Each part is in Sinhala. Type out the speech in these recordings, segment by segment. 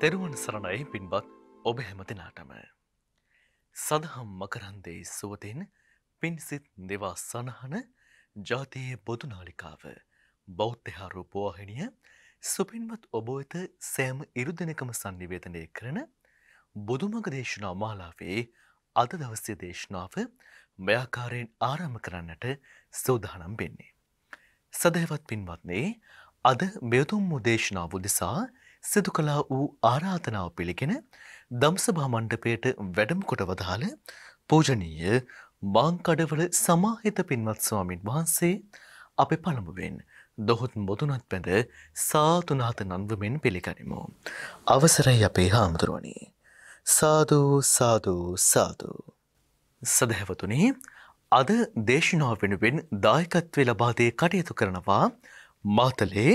තෙරුවන් සරණයි පින්බත් ඔබ හැමතිනාටම. සඳහම් මකරන්දේ සුවතෙන් පින්සිත් දෙවා සඳහන ජාතියේ බොදුනාලිකාව බෞද්ධහාරු පෝහිනිය සුපින්වත් ඔබෝත සෑම ඉරුදනකම සන්නිවේතනය කරන බුදුමග දේශනා මාලාවේ අද දවස්්‍ය දේශනාව මෙයාකාරයෙන් ආරම කරන්නට සෝදානම් වෙන්නේ. සදහවත් පින්වත්න්නේ අද මෙතුම් මුදේශනා බුදිසා සිදු කලා වූ ආරාධනාව පිළිගෙන දම්සභා මණ්ඩපයට වැඩම් කොට වදාළ පූජනීය බංකඩවල සමාහිත පින්වත් ස්වාමින් වහන්සේ අපි පළමුුවෙන් දොහොත් බොදුනත් පැඳ සාතුනාත නන්වමෙන් පිළිගනිමු. අවසරයි අපේ හාමුදුරුවනි. සාධූ සාධූ සාධූ. සදහැවතුනේ අද දේශනාව වෙනුවෙන් දායකත්වේ ලබාදේ කටයුතු කරනවා මාතලේ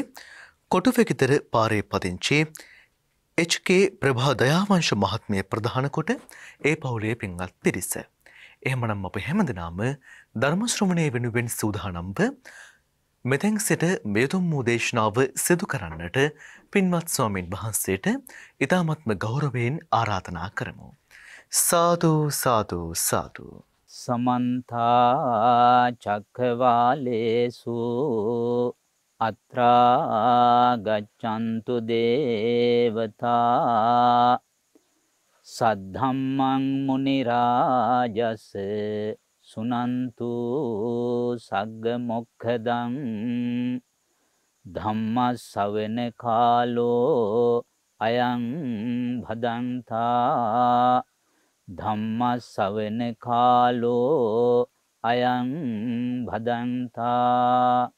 කොටුවෙකෙතර පාරේ පදිංචි HK ප්‍රභා දයාවංශ මහත්මිය ප්‍රධානකොට ඒ පවුලේ පින්වත් පිරිස. එහෙමනම් අප හැමදනාම ධර්මශ්‍රමණය වෙනුවෙන් සූදානම්ව මෙතැන් සිට මේතුම් වූ දේශනාව සිදු කරන්නට පින්වත් ස්වාමීන් වහන්සේට ඉතාමත්ම ගෞරවයෙන් ආරාධනා කරමු. සාධූ සාධූ සාධූ. සමන්තා චක්කවාලේසූ අත්‍රා ගච්ඡන්තු දේවතා සද්ධම්මං මුනි රාජස් සුනන්තු සග්ග මොක්ඛදං ධම්ම ශවෙන කාලෝ අයං භදන්තා ධම්ම ශවෙන කාලෝ අයං භදන්තා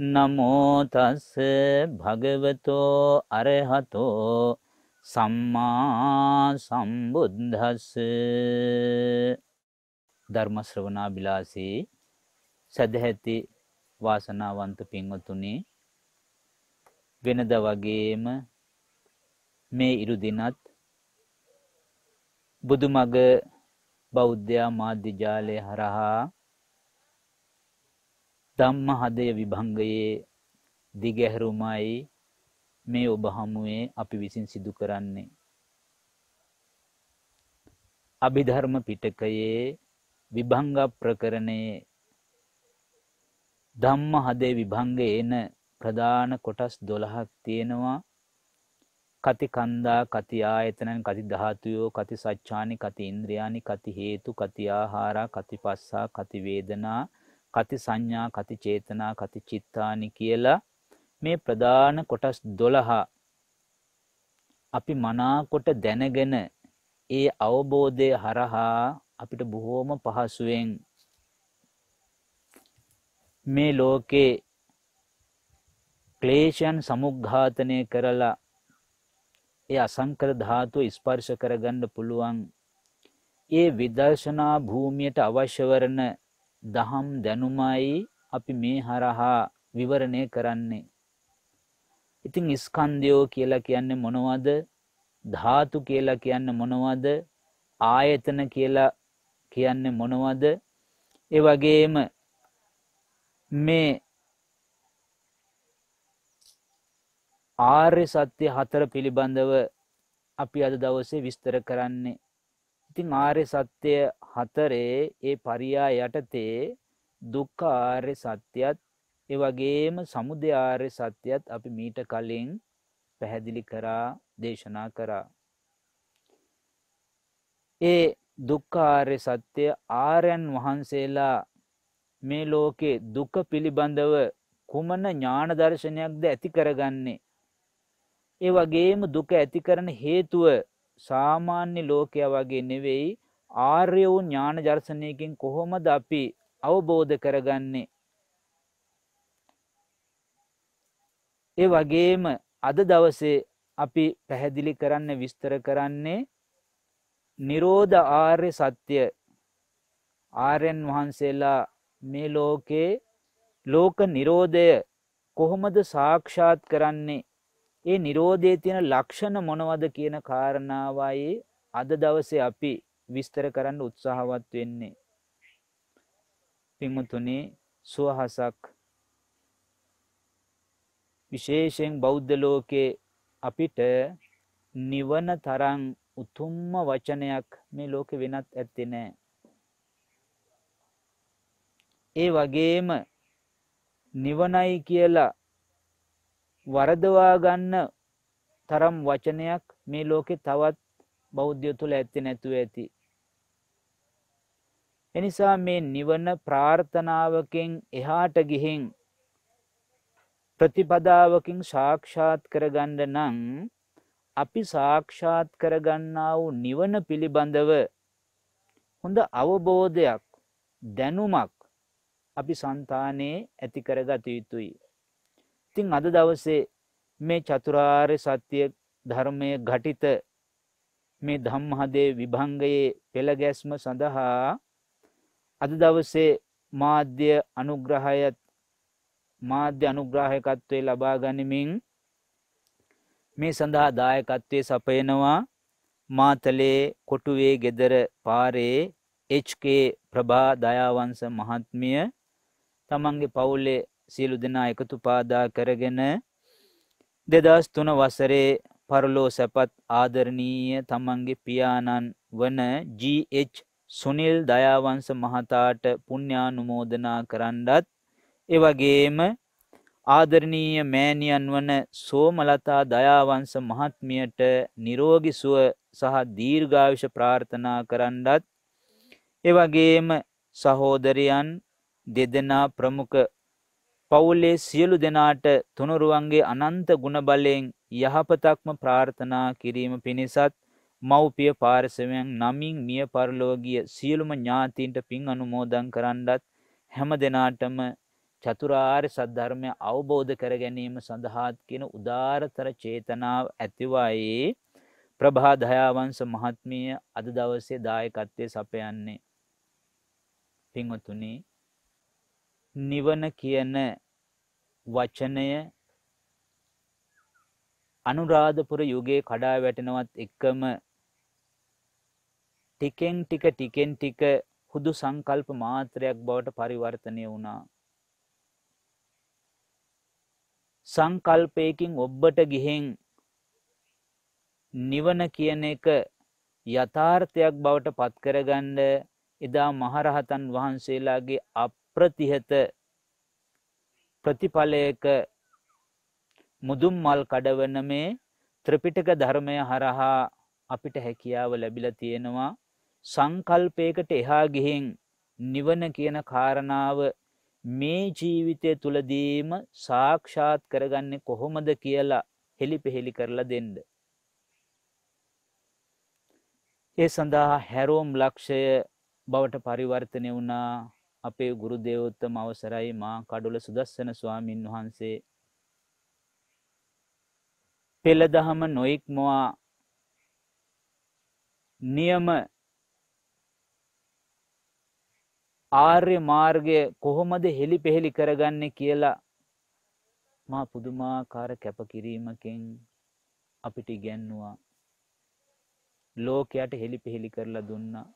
නමෝතස්ස භගවතෝ අරහතෝ සම්මා සම්බුද්ධස්ස ධර්මශ්‍රවනා බිලාසී සැදැහැති වාසනාවන්ත පින්වතුනි වෙනද වගේම මේ ඉරු දිනත් බුදුමග බෞද්ධයා මාධ්‍ය ජාලය හරහා ධම්ම හදය විභංගයේ දිගැහැරුමයි මේ ඔබ හමුවේ අපි විසින් සිදු කරන්නේ. අභිධර්ම පිටකයේ විභංග ප්‍රකරණයේ ධම්ම හදේ විභංග එන ප්‍රධාන කොටස් දොළහක් තියෙනවා කති කන්දා කති ආයතනන් කති ධාතුයෝ කති සච්ඡානි කති ඉන්ද්‍රයානි කති හේතු කති ආහාරා කති පස්සා කති වේදනා කති සංඥා කති චේතනා කති චිත්තානි කියලා මේ ප්‍රධාන කොටස් දොළහා අපි මනාකොට දැනගෙන ඒ අවබෝධය හරහා අපිට බොහෝම පහසුවෙන් මේ ලෝකේ ක්ලේෂයන් සමුග්ඝාතනය කරලා ඒ අසංකර ධාතුව ස්පර්ශ කරගන්න පුළුවන් ඒ විදර්ශනා භූමියට අවශ්‍ය වරණ දහම් දැනුමයි අපි මේ හරහා විවරණය කරන්නේ. ඉතින් ස්කන්ධයෝ කියලා කියන්නේ මොනවද? ධාතු කියලා කියන්නේ මොනවද? ආයතන කියලා කියන්නේ මොනවද? ඒ වගේම මේ ආර්ය සත්‍ය හතර පිළිබඳව අපි අද දවසේ විස්තර කරන්නේ ඉතින් ආර්ය සත්‍ය හතරේ ඒ පරියා යටතේ දුක්ඛ ආර්ය සත්‍යත් ඒ වගේම සමුදය ආර්ය සත්‍යත් අපි මීට කලින් පැහැදිලි කරා දේශනා කරා. ඒ දුක්ඛ ආර්ය සත්‍ය ආර්යයන් වහන්සේලා මේ ලෝකේ දුක පිළිබඳව කුමන ඥාන දර්ශනයක්ද ඇති කරගන්නේ? ඒ වගේම දුක ඇති කරන හේතුව සාමාන්‍ය ලෝකයා වගේ නෙවෙයි ආර්ය වූ ඥාන දර්ශනයකින් කොහොමද අපි අවබෝධ කරගන්නේ ඒ වගේම අද දවසේ අපි පැහැදිලි කරන්න විස්තර කරන්නේ නිරෝධ ආර්ය සත්‍ය ආර්යන් වහන්සේලා මේ ලෝකේ ලෝක නිරෝධය කොහොමද සාක්ෂාත් කරන්නේ ඒ Nirodhe තියෙන ලක්ෂණ මොනවද කියන කාරණාවයි අද දවසේ අපි විස්තර කරන්න උත්සාහවත් වෙන්නේ. පින්වතුනි සුවහසක් විශේෂයෙන් බෞද්ධ ලෝකේ අපිට නිවන තරම් උතුම්ම වචනයක් මේ ලෝකෙ වෙනත් ඇත්තේ නෑ. ඒ වගේම නිවනයි කියලා වරදවා ගන්න තරම් වචනයක් මේ ලෝකෙ තවත් බෞද්ධය තුළ ඇත්තේ නැතුව ඇති. එනිසා මේ නිවන ප්‍රාර්ථනාවකින් එහාට ගිහින් ප්‍රතිපදාවකින් සාක්ෂාත් කරගන්න නම් අපි සාක්ෂාත් කරගන්නා වූ නිවන පිළිබඳව හොඳ අවබෝධයක් දැනුමක් අපි సంతානේ ඇති කරගත යුතුයි. ඉතින් අද දවසේ මේ චතුරාර්ය සත්‍ය ධර්මය ඝටිත මේ ධම්මහදේ විභංගයේ පෙළ ගැස්ම සඳහා අද දවසේ මාධ්‍ය අනුග්‍රහයත් මාධ්‍ය අනුග්‍රාහකත්වයේ ලබා ගනිමින් මේ සඳහා දායකත්වයේ සපයනවා මාතලේ කොටුවේ ගෙදර පාරේ HK ප්‍රභා දයාවංශ මහත්මිය තමන්ගේ පවුලේ සියලු දෙනා එකතු පාදා කරගෙන 2003 වසරේ පරලෝ සැපත් ආදරණීය තමන්ගේ පියාණන් වන ජී.එච්. සුනිල් දයාවංශ මහතාට පුණ්‍යානුමෝදනා කරන්නත් ඒ වගේම ආදරණීය මෑණියන් වන සෝමලතා දයාවංශ මහත්මියට නිරෝගී සුව සහ දීර්ඝායුෂ ප්‍රාර්ථනා කරන්නත් ඒ වගේම සහෝදරයන් දෙදෙනා ප්‍රමුඛ පවුලේ සියලු දෙනාට තුනුරුවන්ගේ අනන්ත ගුණබලයෙන් යහපතක්ම ප්‍රාර්ථනා කිරීම පිණිසත් මව්පිය පාර්ශවයන් නමින් මිය පරලෝගිය සියලුම ඥාතීන්ට පින් අනුමෝදන් කරන්නත් හැම දෙනාටම චතුරාර්ය සද්ධර්මය අවබෝධ කර ගැනීම සඳහාත් කියන උදාරතර චේතනාව ඇතිවයේ ප්‍රභා දයාවංශ මහත්මිය අද දවසේ දායකත්වයේ සපයන්නේ පින්වතුනි නිවන කියන වචනය අනුරාධපුර යුගයේ කඩා වැටෙනවත් එකම ටිකෙන් ටික ටිකෙන් ටික හුදු සංකල්ප මාත්‍රයක් බවට පරිවර්තනය වුණා. සංකල්පයකින් ඔබ්බට ගිහෙන් නිවන කියන එක යථාර්ථයක් බවට පත්කරගන්න එදා මහරහතන් වහන්සේලාගේ අප අප්‍රතිහත ප්‍රතිඵලයක මුදුන් මල් කඩවන මේ ත්‍රිපිටක ධර්මය හරහා අපිට හැකියාව ලැබිලා තියෙනවා සංකල්පයකට එහා ගිහින් නිවන කියන කාරණාව මේ ජීවිතය තුලදීම සාක්ෂාත් කරගන්නේ කොහොමද කියලා හෙලිපෙහෙලි කරලා දෙන්න. ඒ සඳහා හැරෝම් ලක්ෂය බවට පරිවර්තනය වුණා අපේ ගුරු දේවෝත්තම අවසරයි මා කඩුල සුදස්සන ස්වාමින් වහන්සේ පෙළ දහම නොයික්මවා නියම ආර්ය මාර්ගය කොහොමද හෙළි පෙහෙළි කරගන්න කියලා මා පුදුමාකාර කැපකිරීමකින් අපිට ඉගැන්නවා ලෝකයට හෙළි පෙහෙළි කරලා දුන්නා.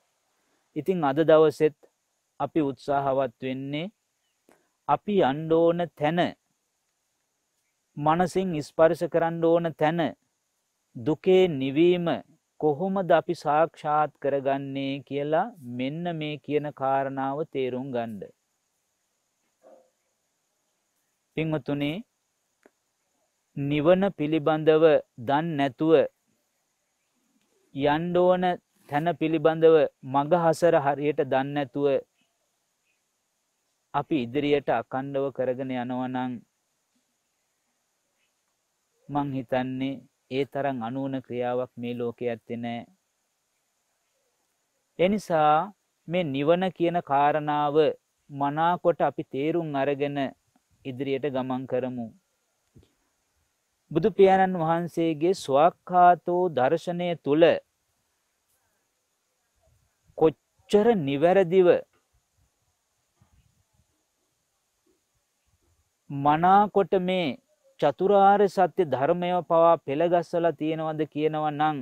ඉතින් අද දවසෙත් අපි උත්සාහවත් වෙන්නේ අපි යන්න ඕන තැන මනසින් ස්පර්ශ කරන්න ඕන තැන දුකේ නිවීම කොහොමද අපි සාක්ෂාත් කරගන්නේ කියලා මෙන්න මේ කියන කාරණාව තේරුම් ගන්න. පින්වතුනේ නිවන පිළිබඳව දන් නැතුව යන්න ඕන තැන පිළිබඳව මඟහසර හරියට දන් නැතුව අපි ඉදිරියට අකණ්ඩව කරගෙන යනවනම් මං හිතන්නේ ඒ තරම් අනුවන ක්‍රියාවක් මේ ලෝකේ ඇත්තේ නැහැ. එනිසා මේ නිවන කියන කාරණාව මනාකොට අපි තේරුම් අරගෙන ඉදිරියට ගමන් කරමු. බුදු පියාණන් වහන්සේගේ ස්වක්ඛාතෝ දර්ශනය තුල කොච්චර නිවැරදිව මනාකොට මේ චතුරාර්ය සත්‍ය ධර්මය පවා පෙළගස්සලා තියෙනවද කියනවා නම්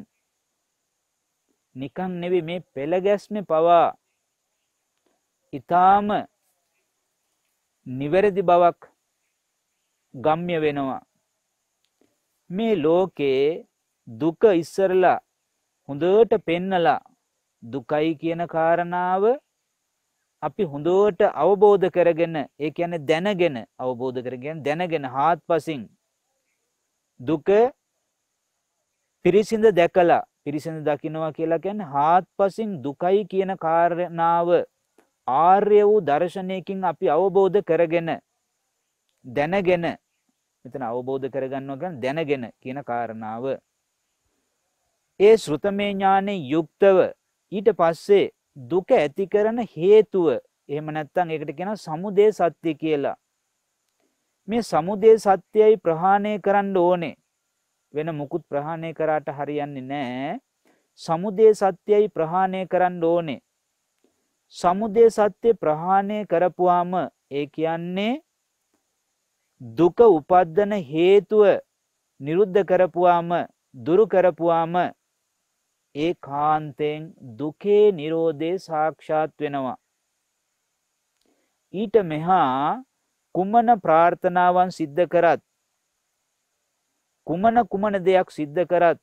නිකන් නෙවෙයි මේ පෙළගැස්ම පවා ඊටාම නිවැරදි බවක් ගම්ම්‍ය වෙනවා මේ ලෝකේ දුක ඉස්සරලා හොඳට පෙන්නලා දුකයි කියන කාරණාව අපි හොඳට අවබෝධ කරගෙන ඒ කියන්නේ දැනගෙන අවබෝධ කරගෙන දැනගෙන හාත්පසින් දුක පිරිසිඳ දැකලා පිරිසිඳ දකින්නවා කියලා කියන්නේ හාත්පසින් දුකයි කියන කාරණාව ආර්ය වූ දර්ශනයකින් අපි අවබෝධ කරගෙන දැනගෙන මෙතන අවබෝධ කරගන්නවා කියන්නේ දැනගෙන කියන කාරණාව. ඒ ශ්‍රුතමේ ඥානෙ යුක්තව ඊට පස්සේ දුක ඇති කරන හේතුව එහෙම නැත්තං එකට කෙන සමුදේ සත්‍යය කියලා. මේ සමුදේ සත්‍යයයි ප්‍රහාණය කරන්න ඕනේ වෙන මුකුත් ප්‍රහාණය කරාට හරියන්නේ නෑ සමුදේ සත්‍යයයි ප්‍රහාණය කරන්න ඕනේ. සමුදේ සත්‍ය ප්‍රහාණය කරපුවාම ඒ කියන්නේ දුක උපද්දන හේතුව නිරුද්ධ කරපුවාම දුරු කරපුවාම ඒ කාන්තයෙන් දුකේ නිරෝධය සාක්ෂාත් වෙනවා. ඊට මෙහා කුමන ප්‍රාර්ථනාවන් සිද්ධ කරත් කුමන කුමන දෙයක් සිද්ධ කරත්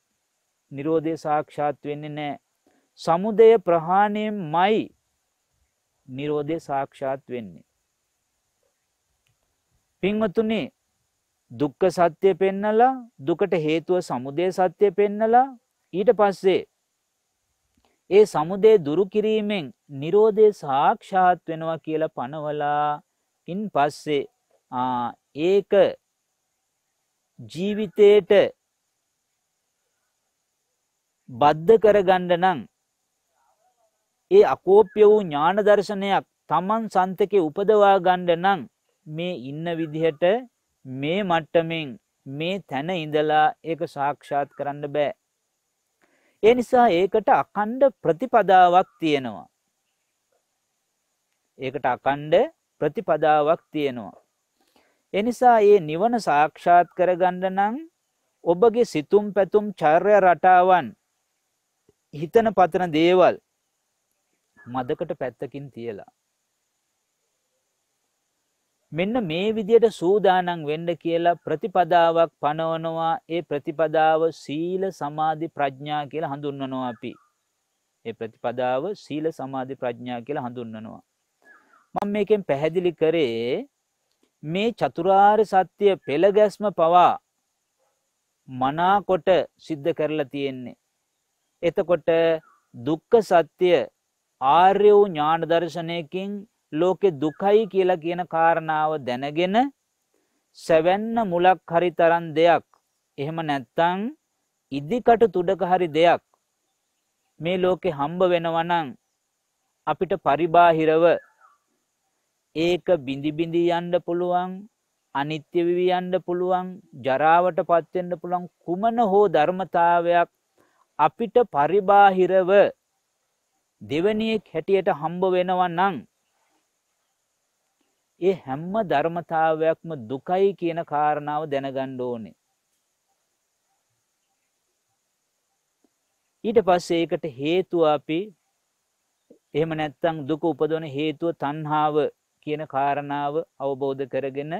නිරෝධය සාක්ෂාත් වෙන්නේ නෑ. සමුදය ප්‍රහාණයෙන් මයි නිරෝධය සාක්ෂාත් වෙන්නේ. පින්වතුනේ දුක්ක සත්‍යය පෙන්නලා දුකට හේතුව සමුදය සත්‍යය පෙන්නලා ඊට පස්සේ ඒ සමුදේ දුරු කිරීමෙන් Nirodhe සාක්ෂාත් වෙනවා කියලා පනවලා ඉන් පස්සේ ඒක ජීවිතේට බද්ධ කරගන්න නම් ඒ අකෝප්‍ය වූ ඥාන දර්ශනයක් Taman සන්තකේ උපදවා ගන්න නම් මේ ඉන්න විදිහට මේ මට්ටමින් මේ තැන ඉඳලා ඒක සාක්ෂාත් කරන්න බෑ ඒ නිසා ඒකට අකණ්ඩ ප්‍රතිපදාවක් තියෙනවා. ඒකට අකණ්ඩ ප්‍රතිපදාවක් තියෙනවා. එනිසා ඒ නිවන සාක්ෂාත් කරගන්න නම් ඔබගේ සිතුම් පැතුම් චර්ය රටාවන් හිතන පතන දේවල් මදකට පැත්තකින් තියලා මෙන්න මේ විදියට සූදානම් වෙන්න කියලා ප්‍රතිපදාවක් පනවනවා ඒ ප්‍රතිපදාව සීල සමාධි ප්‍රඥා කියලා හඳුන්වනවා අපි. ඒ ප්‍රතිපදාව සීල සමාධි ප්‍රඥා කියලා හඳුන්වනවා. මම මේකෙන් පැහැදිලි කරේ මේ චතුරාර්ය සත්‍ය පෙළගැස්ම පවා මනාකොට සිද්ධ කරලා තියෙන්නේ. එතකොට දුක්ඛ සත්‍ය ආර්ය වූ ඥාන දර්ශනයකින් ලෝකෙ දුකයි කියලා කියන කාරණාව දැනගෙන සැවැන්න මුලක් හරි තරම් දෙයක් එහෙම නැත්තං ඉදිකට තුඩක හරි දෙයක් මේ ලෝකෙ හම්බ වෙනවනං අපිට පරිබාහිරව ඒක බිඳිබිඳී යන්න පුළුවන් අනිත්‍ය විවී යන්න පුළුවන් ජරාවට පත් වෙන්න පුළුවන් කුමන හෝ ධර්මතාවයක් අපිට පරිබාහිරව දෙවණියෙක් හැටියට හම්බ වෙනවා නම් ඒ හැම ධර්මතාවයක්ම දුකයි කියන කාරණාව දැනගන්න ඕනේ. ඊට පස්සේ ඒකට හේතුව අපි එහෙම නැත්නම් දුක උපදවන හේතුව තණ්හාව කියන කාරණාව අවබෝධ කරගෙන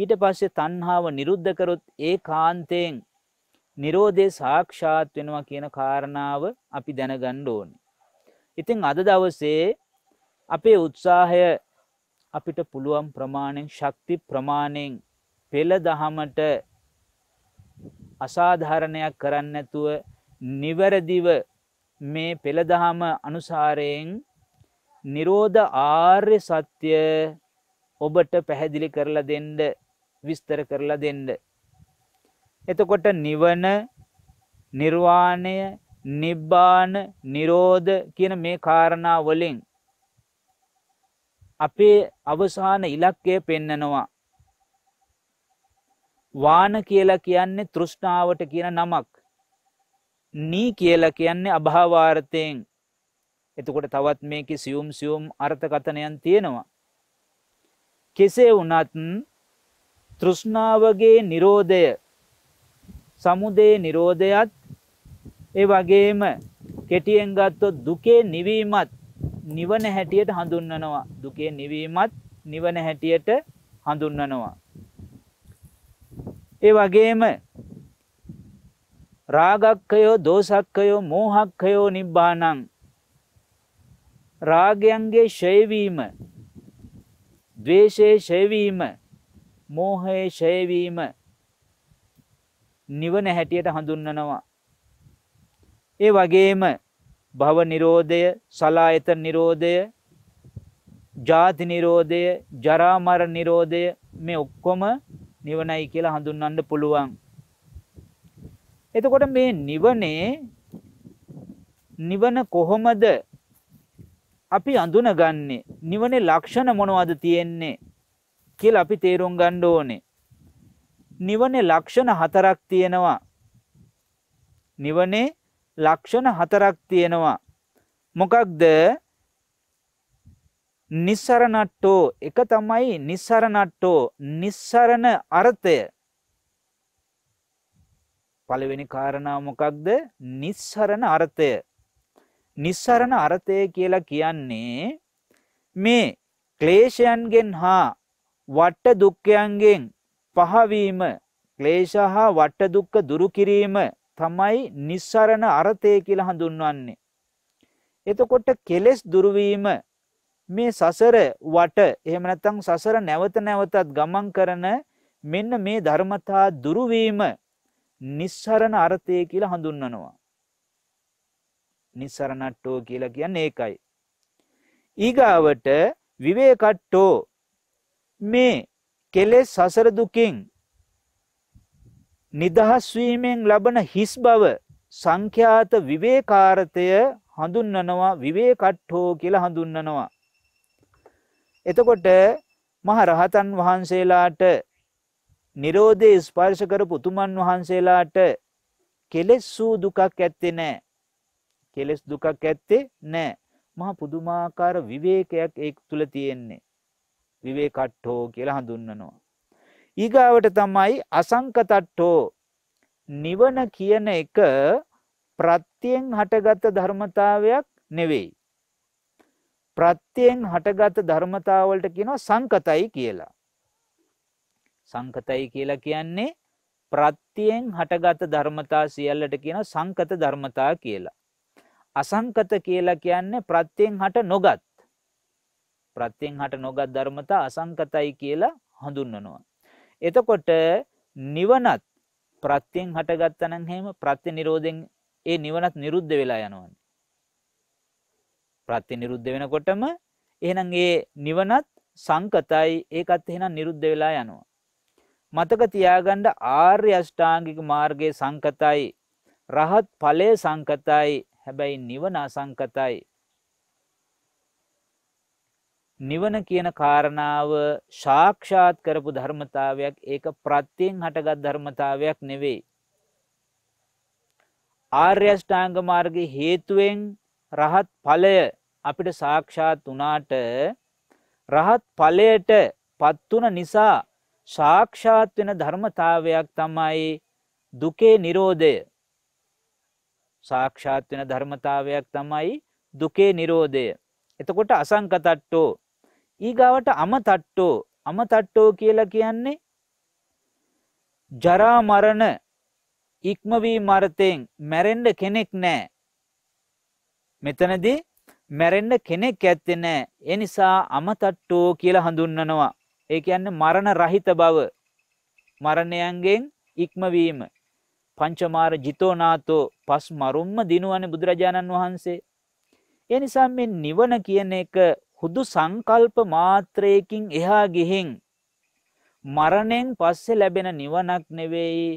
ඊට පස්සේ තණ්හාව නිරුද්ධ කරොත් ඒකාන්තයෙන් Nirodhe සාක්ෂාත් වෙනවා කියන කාරණාව අපි දැනගන්න ඕනේ. ඉතින් අද දවසේ අපේ උත්සාහය අපිට පුළුවන් ප්‍රමාණයෙන් ශක්ති ප්‍රමාණයෙන් පෙළ දහමට අසාධාරණයක් කරන්න නැතුව නිවැරදිව මේ පෙළ දහම අනුසාරයෙන් නිරෝධ ආර්ය සත්‍ය ඔබට පැහැදිලි කරලා දෙන්න විස්තර කරලා දෙන්න. එතකොට නිවන නිර්වාණය නිබ්බාන නිරෝධ කියන මේ කාරණා වලින් අපේ අවසාන ඉලක්කය පෙන්නනවා. වාන කියලා කියන්නේ තෘෂ්ණාවට කියන නමක්. නී කියලා කියන්නේ අභාවාර්ථයෙන්. එතකොට තවත් මේකේ සියුම් සියුම් අර්ථකථනයන් තියෙනවා. කෙසේ වුණත් තෘෂ්ණාවගේ නිරෝධය සමුදේ නිරෝධයත් ඒ වගේම කෙටියෙන් ගත්තොත් දුකේ නිවීමත් නිවන හැටියට හඳුන්වනවා. දුකේ නිවීමත් නිවන හැටියට හඳුන්වනවා. ඒ වගේම රාගක්කයෝ දෝසක්කයෝ මෝහක්කයෝ නිබ්බානං රාගයන්ගේ ශයවීම ද්වේෂයේ ශයවීම මෝහයේ ශයවීම නිවන හැටියට හඳුන්වනවා ඒ වගේම භව නිරෝධය, සලායතන නිරෝධය, ජාති නිරෝධය, ජරා මරණ නිරෝධය මේ ඔක්කොම නිවනයි කියලා හඳුන්වන්න පුළුවන්. එතකොට මේ නිවනේ නිවන කොහොමද අපි අඳුනගන්නේ? නිවනේ ලක්ෂණ මොනවද තියෙන්නේ කියලා අපි තේරුම් ගන්න ඕනේ. නිවනේ ලක්ෂණ හතරක් තියෙනවා. නිවනේ ලක්ෂණ හතරක් තියෙනවා. මොකක්ද නිස්සරණට්ටෝ එක තමයි නිස්සරණට්ටෝ නිස්සරණ අර්ථය පළවෙනි කාරණා මොකක්ද නිස්සරණ අර්ථය නිස්සරණ අර්ථය කියලා කියන්නේ මේ ක්ලේශයන්ගෙන් හා වට දුක්ඛයන්ගෙන් පහවීම ක්ලේශ හා වට දුක්ඛ දුරු කිරීම තමයි නිස්සරණ අර්ථය කියලා හඳුන්වන්නේ. එතකොට කෙලෙස් දුරවීම මේ සසර වට එහෙම නැත්නම් සසර නැවත නැවතත් ගමන් කරන මෙන්න මේ ධර්මතා දුරවීම නිස්සරණ අර්ථය කියලා හඳුන්වනවා. නිස්සරණට්ටෝ කියලා කියන්නේ ඒකයි. ඊගාවට විවේකට්ටෝ මේ කෙලෙස් සසර දුකින් නිදහස් වීමෙන් ලබන හිස් බව සංඛ්‍යාත විවේකාර්ථය හඳුන්වනවා විවේකට්ඨෝ කියලා හඳුන්වනවා. එතකොට මහ රහතන් වහන්සේලාට Nirodhe ස්පර්ශ කරපු උතුමන් වහන්සේලාට කෙලෙස් වූ දුකක් ඇත්තේ නැහැ. කෙලෙස් දුකක් ඇත්තේ නැහැ. මහා පුදුමාකාර විවේකයක් ඒක තුල තියෙන්නේ. විවේකට්ඨෝ කියලා හඳුන්වනවා. ඊගාවට තමයි අසංකතට්ඨෝ නිවන කියන එක ප්‍රත්‍යයෙන් හටගත් ධර්මතාවයක් නෙවෙයි. ප්‍රත්‍යයෙන් හටගත් ධර්මතාවලට කියනවා සංකතයි කියලා. සංකතයි කියලා කියන්නේ ප්‍රත්‍යයෙන් හටගත් ධර්මතා සියල්ලට කියන සංකත ධර්මතා කියලා. අසංකත කියලා කියන්නේ ප්‍රත්‍යයෙන් හට නොගත්. ප්‍රත්‍යයෙන් හට නොගත් ධර්මතා අසංකතයි කියලා හඳුන්වනවා. එතකොට නිවනත් ප්‍රත්‍යයෙන් හටගත්තා නම් එහෙම ප්‍රත්‍ය නිරෝධයෙන් ඒ නිවනත් නිරුද්ධ වෙලා යනවනේ. ප්‍රත්‍ය නිරුද්ධ වෙනකොටම එහෙනම් ඒ නිවනත් සංකතයි ඒකත් එහෙනම් නිරුද්ධ වෙලා යනවා. මතක තියාගන්න ආර්ය අෂ්ටාංගික මාර්ගයේ සංකතයි රහත් ඵලයේ සංකතයි හැබැයි නිවන අසංකතයි නිවන කියන කාරණාව ශාක්ෂාත් කරපු ධර්මතාවයක් ඒක ප්‍රත්තියෙන් හටගත් ධර්මතාවයක් නෙවෙයි. ආර්යෂ්ඨාංග මාර්ගයේ හේතුවෙන් රහත් ඵලය අපිට සාක්ෂාත් වුණාට රහත් ඵලයට පත් වුණ නිසා සාක්ෂාත් වෙන ධර්මතාවයක් තමයි දුකේ Nirodhaය. සාක්ෂාත් වෙන ධර්මතාවයක් තමයි දුකේ Nirodhaය. එතකොට අසංකතට්ටෝ ඊගාවට අමතට්ටෝ අමතට්ටෝ කියලා කියන්නේ ජරා මරණ ඉක්මවී මරතෙන් මැරෙන්න කෙනෙක් නැහැ. මෙතනදී මැරෙන්න කෙනෙක් ඇත්තේ නැහැ. ඒ නිසා අමතට්ටෝ කියලා හඳුන්වනවා. ඒ කියන්නේ මරණ රහිත බව. මරණයන්ගෙන් ඉක්මවීම. පංචමාර ජිතෝනාතෝ පස් මරුම්ම දිනුවනේ බුදුරජාණන් වහන්සේ. ඒ නිසා මේ නිවන කියන එක හුදු සංකල්ප මාත්‍රයකින් එහා ගිහින් මරණයෙන් පස්සේ ලැබෙන නිවනක් නෙවෙයි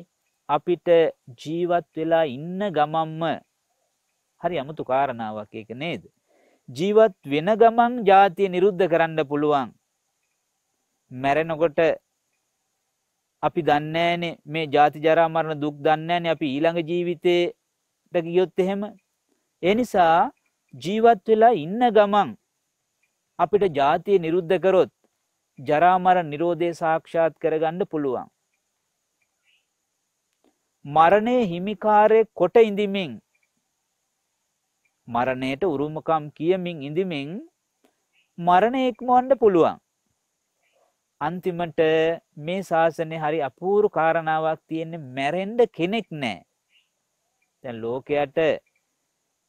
අපිට ජීවත් වෙලා ඉන්න ගමම්ම හරි අමුතු කාරණාවක් ඒක නේද ජීවත් වෙන ගමන් ජාතිය නිරුද්ධ කරන්න පුළුවන් මැරෙනකොට අපි දන්නෑනේ මේ ජාති ජරා මරණ දුක් දන්නෑනේ අපි ඊළඟ ජීවිතේට ගියොත් එහෙම ඒ නිසා ජීවත් වෙලා ඉන්න ගමන් අපිට ජාතිය නිරුද්ධ කරොත් ජරා මරණ නිරෝධය සාක්ෂාත් කරගන්න පුළුවන්. මරණයේ හිමිකාරයේ කොට ඉඳිමින් මරණයට උරුමකම් කියමින් ඉඳිමින් මරණය ඉක්මවන්න පුළුවන්. අන්තිමට මේ ශාසනය හරි අපූරු කාරණාවක් තියෙන්නේ මැරෙන්ඩ කෙනෙක් නෑ. දැන් ලෝකයට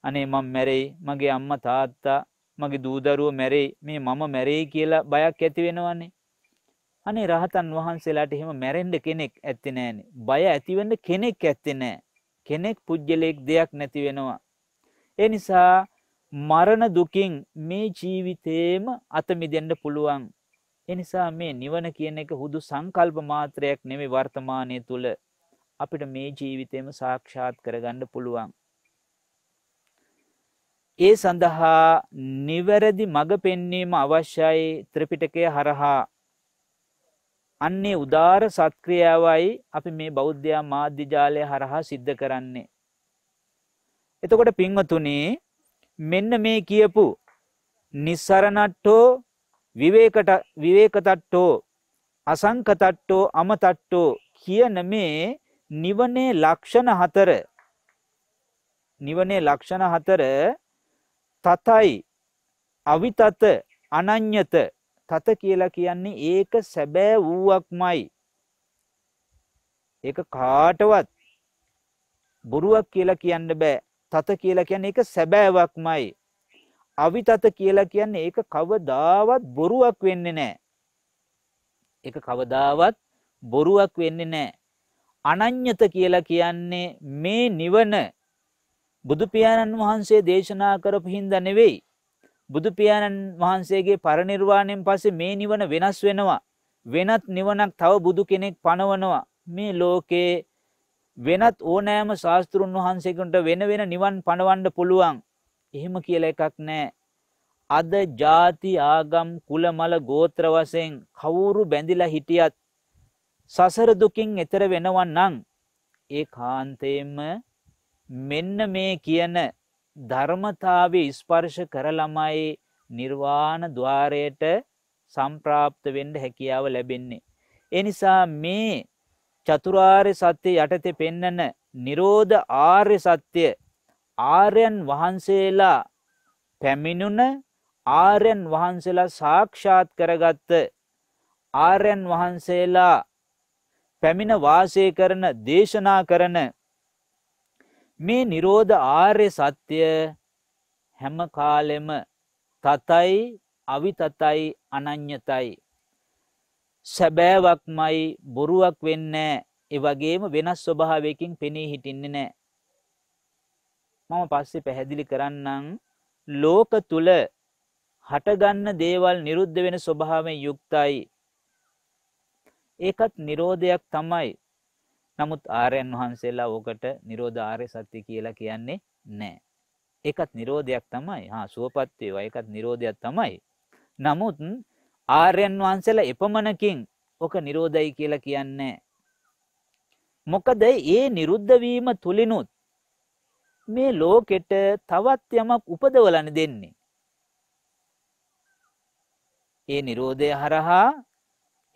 අනේ මං මැරෙයි මගේ අම්ම තාත්තා මගේ දූ දරුවෝ මැරෙයි මේ මම මැරෙයි කියලා බයක් ඇති වෙනවනේ. අනේ රහතන් වහන්සේලාට එහෙම මැරෙන්න කෙනෙක් ඇත්තේ නෑනේ. බය ඇති වෙන්න කෙනෙක් ඇත්තේ නෑ. කෙනෙක් පුජ්‍යලයක් දෙයක් නැති වෙනවා. ඒ නිසා මරණ දුකින් මේ ජීවිතේම අත මිදෙන්න පුළුවන්. ඒ නිසා මේ නිවන කියන එක හුදු සංකල්ප මාත්‍රයක් නෙමෙයි වර්තමානයේ තුල අපිට මේ ජීවිතේම සාක්ෂාත් කරගන්න පුළුවන්. ඒ සඳහා නිවැරදි මඟ පෙන්වීම අවශ්‍යයි ත්‍රිපිටකය හරහා අන්නේ උදාර සත්ක්‍රියාවයි අපි මේ බෞද්ධයා මාධ්‍ය ජාලය හරහා සිද්ධ කරන්නේ එතකොට පින්වතුනි මෙන්න මේ කියපු නිස්සරණට්ටෝ විවේකට විවේකතට්ටෝ අසංකතට්ටෝ අමතට්ටෝ කියන මේ නිවනේ ලක්ෂණ හතර නිවනේ ලක්ෂණ හතර තතයි අවිතත අනඤ්‍යත තත කියලා කියන්නේ ඒක සැබෑ වූවක්මයි. ඒක කාටවත් බොරුවක් කියලා කියන්න බෑ. තත කියලා කියන්නේ ඒක සැබෑවක්මයි. අවිතත කියලා කියන්නේ ඒක කවදාවත් බොරුවක් වෙන්නේ නෑ. ඒක කවදාවත් බොරුවක් වෙන්නේ නෑ. අනඤ්‍යත කියලා කියන්නේ මේ නිවන බුදු පියාණන් වහන්සේ දේශනා කරපු හින්දා නෙවෙයි. බුදු පියාණන් වහන්සේගේ පරිනිර්වාණයෙන් පස්සේ මේ නිවන වෙනස් වෙනවා. වෙනත් නිවනක් තව බුදු කෙනෙක් පනවනවා. මේ ලෝකේ වෙනත් ඕනෑම ශාස්තෘන් වහන්සේකට වෙන වෙන නිවන් පනවන්න පුළුවන්. එහෙම කියලා එකක් නැහැ. අද ಜಾති ආගම් කුල මල ගෝත්‍ර වශයෙන් කවුරු බැඳිලා හිටියත් සසර දුකින් එතර වෙනවන් නම් ඒ කාන්තේම මෙන්න මේ කියන ධර්මතාවය ස්පර්ශ කරළමයි නිර්වාණ ద్వාරයට සම්ප්‍රාප්ත වෙන්න හැකියාව ලැබෙන්නේ. ඒ නිසා මේ චතුරාර්ය සත්‍ය යටතේ පෙන්නන Nirodha Arya සත්‍ය ආර්යයන් වහන්සේලා පැමිණුණ ආර්යයන් වහන්සේලා සාක්ෂාත් කරගත්ත ආර්යයන් වහන්සේලා පැමිණ වාසය කරන දේශනා කරන මේ Nirodha Arya Satya හැම කාලෙම තතයි අවිතතයි අනඤ්‍යතයි සැබෑවක්මයි බොරුවක් වෙන්නේ ඒ වගේම වෙනස් ස්වභාවයකින් පෙනී හිටින්නේ නැහැ. මම පස්සේ පැහැදිලි කරන්නම් ලෝක තුල හටගන්න දේවල් නිරුද්ධ වෙන ස්වභාවයෙන් යුක්තයි. ඒකත් Nirodhayak තමයි. නමුත් ආර්යයන් වහන්සේලා ඕකට නිරෝධ ආර්ය සත්‍ය කියලා කියන්නේ නැහැ. ඒකත් නිරෝධයක් තමයි. හා සුවපත් වේවා. ඒකත් නිරෝධයක් තමයි. නමුත් ආර්යයන් වහන්සේලා එපමණකින් ඔක නිරෝධයි කියලා කියන්නේ මොකද ඒ නිරුද්ධ වීම තුලිනුත් මේ ලෝකෙට තවත් යමක් උපදවලන දෙන්නේ. ඒ නිරෝධය හරහා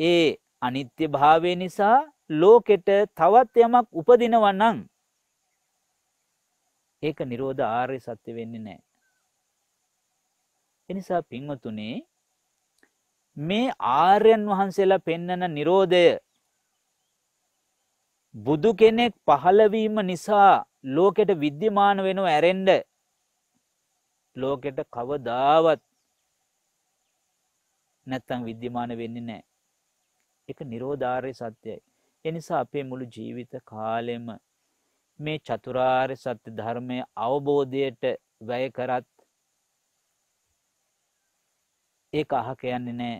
ඒ අනිත්‍ය භාවය නිසා ලෝකෙට තවත් යමක් උපදිනවා නම් ඒක නිරෝධ ආර්ය සත්‍ය වෙන්නේ නැහැ. එනිසා පින්වතුනේ මේ ආර්යයන් වහන්සේලා පෙන්නන නිරෝධය බුදු කෙනෙක් පහළවීම නිසා ලෝකෙට විද්‍යමාන වෙනව ඇරෙන්ඩ ලෝකෙට කවදාවත් නැත්තං විද්‍යමාන වෙන්නේ නෑ එක නිරෝධාරය සත්‍යයයි එනිසා අපේ මුළු ජීවිත කාලෙම මේ චතුරාර්ය සත්‍ය ධර්මය අවබෝධයට වැය කරත් ඒ අහක යන්නේ නෑ.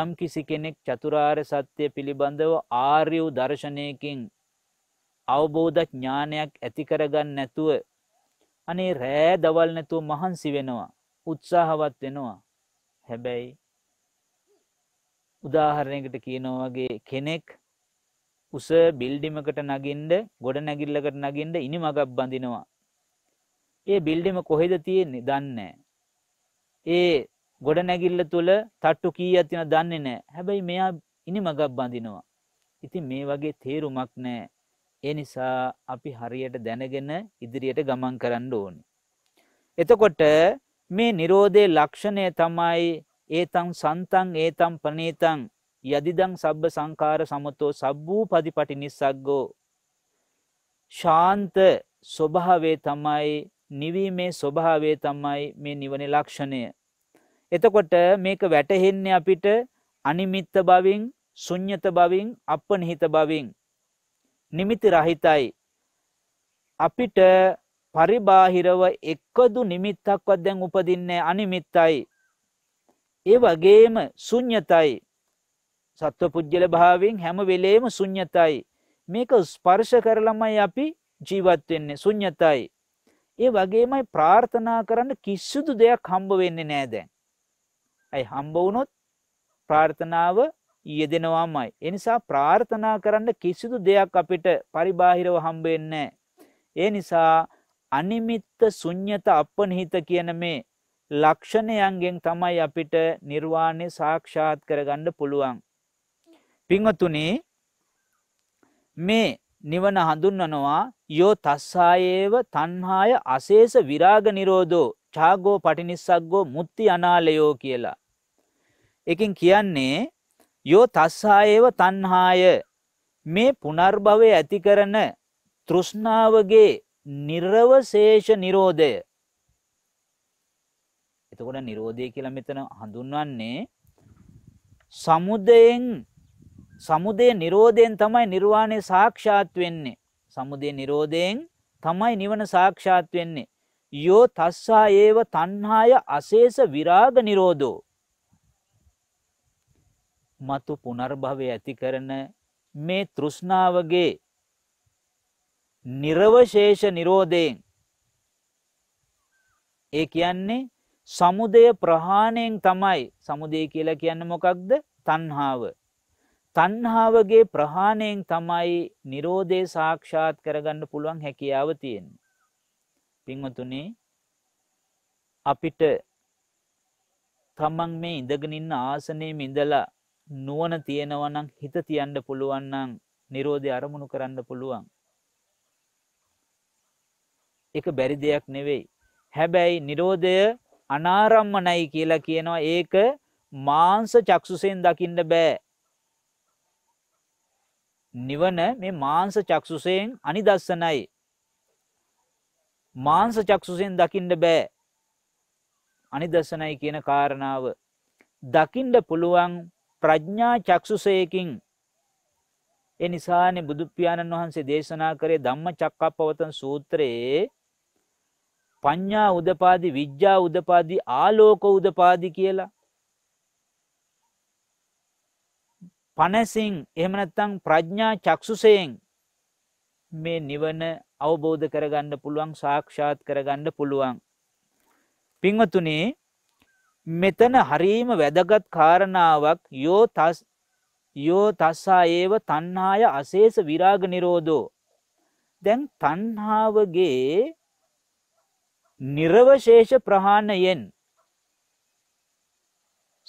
යම් කිසි කෙනෙක් චතුරාර්ය සත්‍යය පිළිබඳව ආර්ය වූ දර්ශනයකින් අවබෝධ ඥානයක් ඇති කරගන්න නැතුව අනේ රෑ දවල් නැතුව මහන්සි වෙනවා උත්සාහවත් වෙනවා හැබැයි උදාහරණයකට කියනවා වගේ කෙනෙක් උස බිල්ඩිමකට නගින්න ගොඩ නැගිල්ලකට නගින්න ඉනි මගක් බඳිනවා. ඒ බිල්ඩිම කොහෙද තියෙන්නේ දන්නේ ඒ ගොඩ නැගිල්ල තුල තට්ටු කීයක් තියෙනවද දන්නේ නැහැ. හැබැයි මෙයා ඉනි මගක් බඳිනවා. ඉතින් මේ වගේ තේරුමක් නැහැ. ඒ නිසා අපි හරියට දැනගෙන ඉදිරියට ගමන් කරන්න ඕනේ. එතකොට මේ Nirodhe ලක්ෂණය තමයි ඒතං සන්තං ඒතං පනේතං යදිදං සබ්බ සංකාර සමතෝ සබ්බූ පදිපටි නිස්සක්ගෝ. ශාන්ත ස්වභාවේ තමයි නිවීමේ ස්වභාවේ තමයි මේ නිවන ලක්ෂණය. එතකොට මේක වැටහෙන්නේ අපිට අනිමිත්ත බවින් සුඥ්ඥත බවින් අප නිහිත බවින්. නිමිති රහිතයි. අපිට පරිබාහිරව එක්කදු නිමිත්තක්වත් දැන් උපදින්නේ අනිමිත්තයි. ඒ වගේම සුඥ්ඥතයි සත්ව පුද්ගල භාවෙන් හැම වෙලේම සුඥ්ඥතයි. මේක ස්පර්ශ කරලමයි අපි ජීවත් වෙන්නේ සුඥ්ඥතයි. ඒ වගේමයි ප්‍රාර්ථනා කරන්න කිසිදු දෙයක් හම්බ වෙන්නේ නෑදැන්. ඇයි හම්බ වුණොත් ප්‍රාර්ථනාව යෙදෙනවාමයි. එනිසා ප්‍රාර්ථනා කරන්න කිසිදු දෙයක් අපිට පරිබාහිරව හම්බෙන්නේ. ඒ නිසා අනිමිත්ත සුඥ්ඥත අපනහිත කියන මේ ලක්ෂණයන්ගෙන් තමයි අපිට නිර්වාණය සාක්ෂාත් කරගන්න පුළුවන්. පින්වතුනි මේ නිවන හඳුන්වනවා යෝ තස්සායේව තණ්හාය අශේෂ විරාග නිරෝධෝ ඡාගෝ පටිනිස්සග්ගෝ මුත්‍ති අනාලයෝ කියලා. එකෙන් කියන්නේ යෝ තස්සායේව තණ්හාය මේ පුනර්භවය ඇති කරන තෘෂ්ණාවගේ නිර්වශේෂ නිරෝධය. එතකොට නිරෝධය කියලා මෙතන හඳුන්වන්නේ සමුදයෙන් සමුදය නිරෝධයෙන් තමයි නිර්වාණය සාක්ෂාත් වෙන්නේ. සමුදය නිරෝධයෙන් තමයි නිවන සාක්ෂාත් වෙන්නේ. යෝ තස්සා ඒව තන්හාය අසේෂ විරාග නිරෝධෝ. මතු පුනර්භවය ඇති කරන මේ තෘෂ්ණාවගේ නිරවශේෂ නිරෝධයෙන් ඒ කියන්නේ සමුදය ප්‍රහාණයෙන් තමයි සමුදය කියලා කියන්න මොකක්ද තන්හාාව තණ්හාවගේ ප්‍රහාණයෙන් තමයි Nirodhe සාක්ෂාත් කරගන්න පුළුවන් හැකියාව තියෙන්නේ. පින්වතුනි අපිට තමන් මේ ඉඳගෙන ඉන්න ආසනයේම ඉඳලා නුවණ තියෙනවා නම් හිත තියන්න පුළුවන් නම් Nirodhe අරමුණු කරන්න පුළුවන්. ඒක බැරි දෙයක් නෙවෙයි. හැබැයි Nirodhe අනාරම්මනයි කියලා කියනවා ඒක මාංශ චක්සුසෙන් දකින්න බෑ. නිවන මේ මාංශ චක්සුසයෙන් අනිදස්සනයි. මාංශ චක්සුසයෙන් දකින්න බෑ. අනිදස්සනයි කියන කාරණාව දකින්න පුළුවන් ප්‍රඥා චක්සුසයකින් ඒ නිසානේ බුදු පියාණන් වහන්සේ දේශනා කරේ ධම්මචක්කප්පවත්තන සූත්‍රයේ පඤ්ඤා උදපාදි විඥා උදපාදි ආලෝක උදපාදි කියලා පනසින් එහෙම නැත්නම් ප්‍රඥා චක්සුසයෙන් මේ නිවන අවබෝධ කරගන්න පුළුවන් සාක්ෂාත් කරගන්න පුළුවන්. පින්වතුනේ මෙතන හරීම වැදගත් කාරණාවක් යෝ තස් යෝ තස්සා ඒව තණ්හාය අශේෂ විරාග නිරෝධෝ දැන් තණ්හාවගේ නිර්වශේෂ ප්‍රහාණයෙන්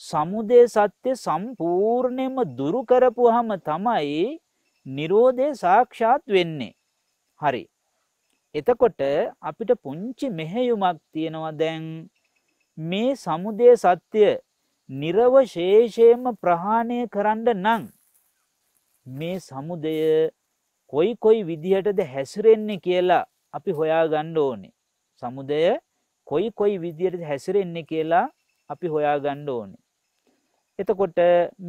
සමුදය සත්‍ය සම්පූර්ණයෙන්ම දුරු කරපුවාම තමයි Nirodhe සාක්ෂාත් වෙන්නේ. හරි. එතකොට අපිට පුංචි මෙහෙයුමක් තියෙනවා දැන් මේ සමුදය සත්‍ය නිර්වශේෂයෙන්ම ප්‍රහාණය කරන්න නම් මේ සමුදය කොයි කොයි විදිහටද හැසිරෙන්නේ කියලා අපි හොයාගන්න ඕනේ. සමුදය කොයි කොයි විදිහටද හැසිරෙන්නේ කියලා අපි හොයාගන්න ඕනේ. එතකොට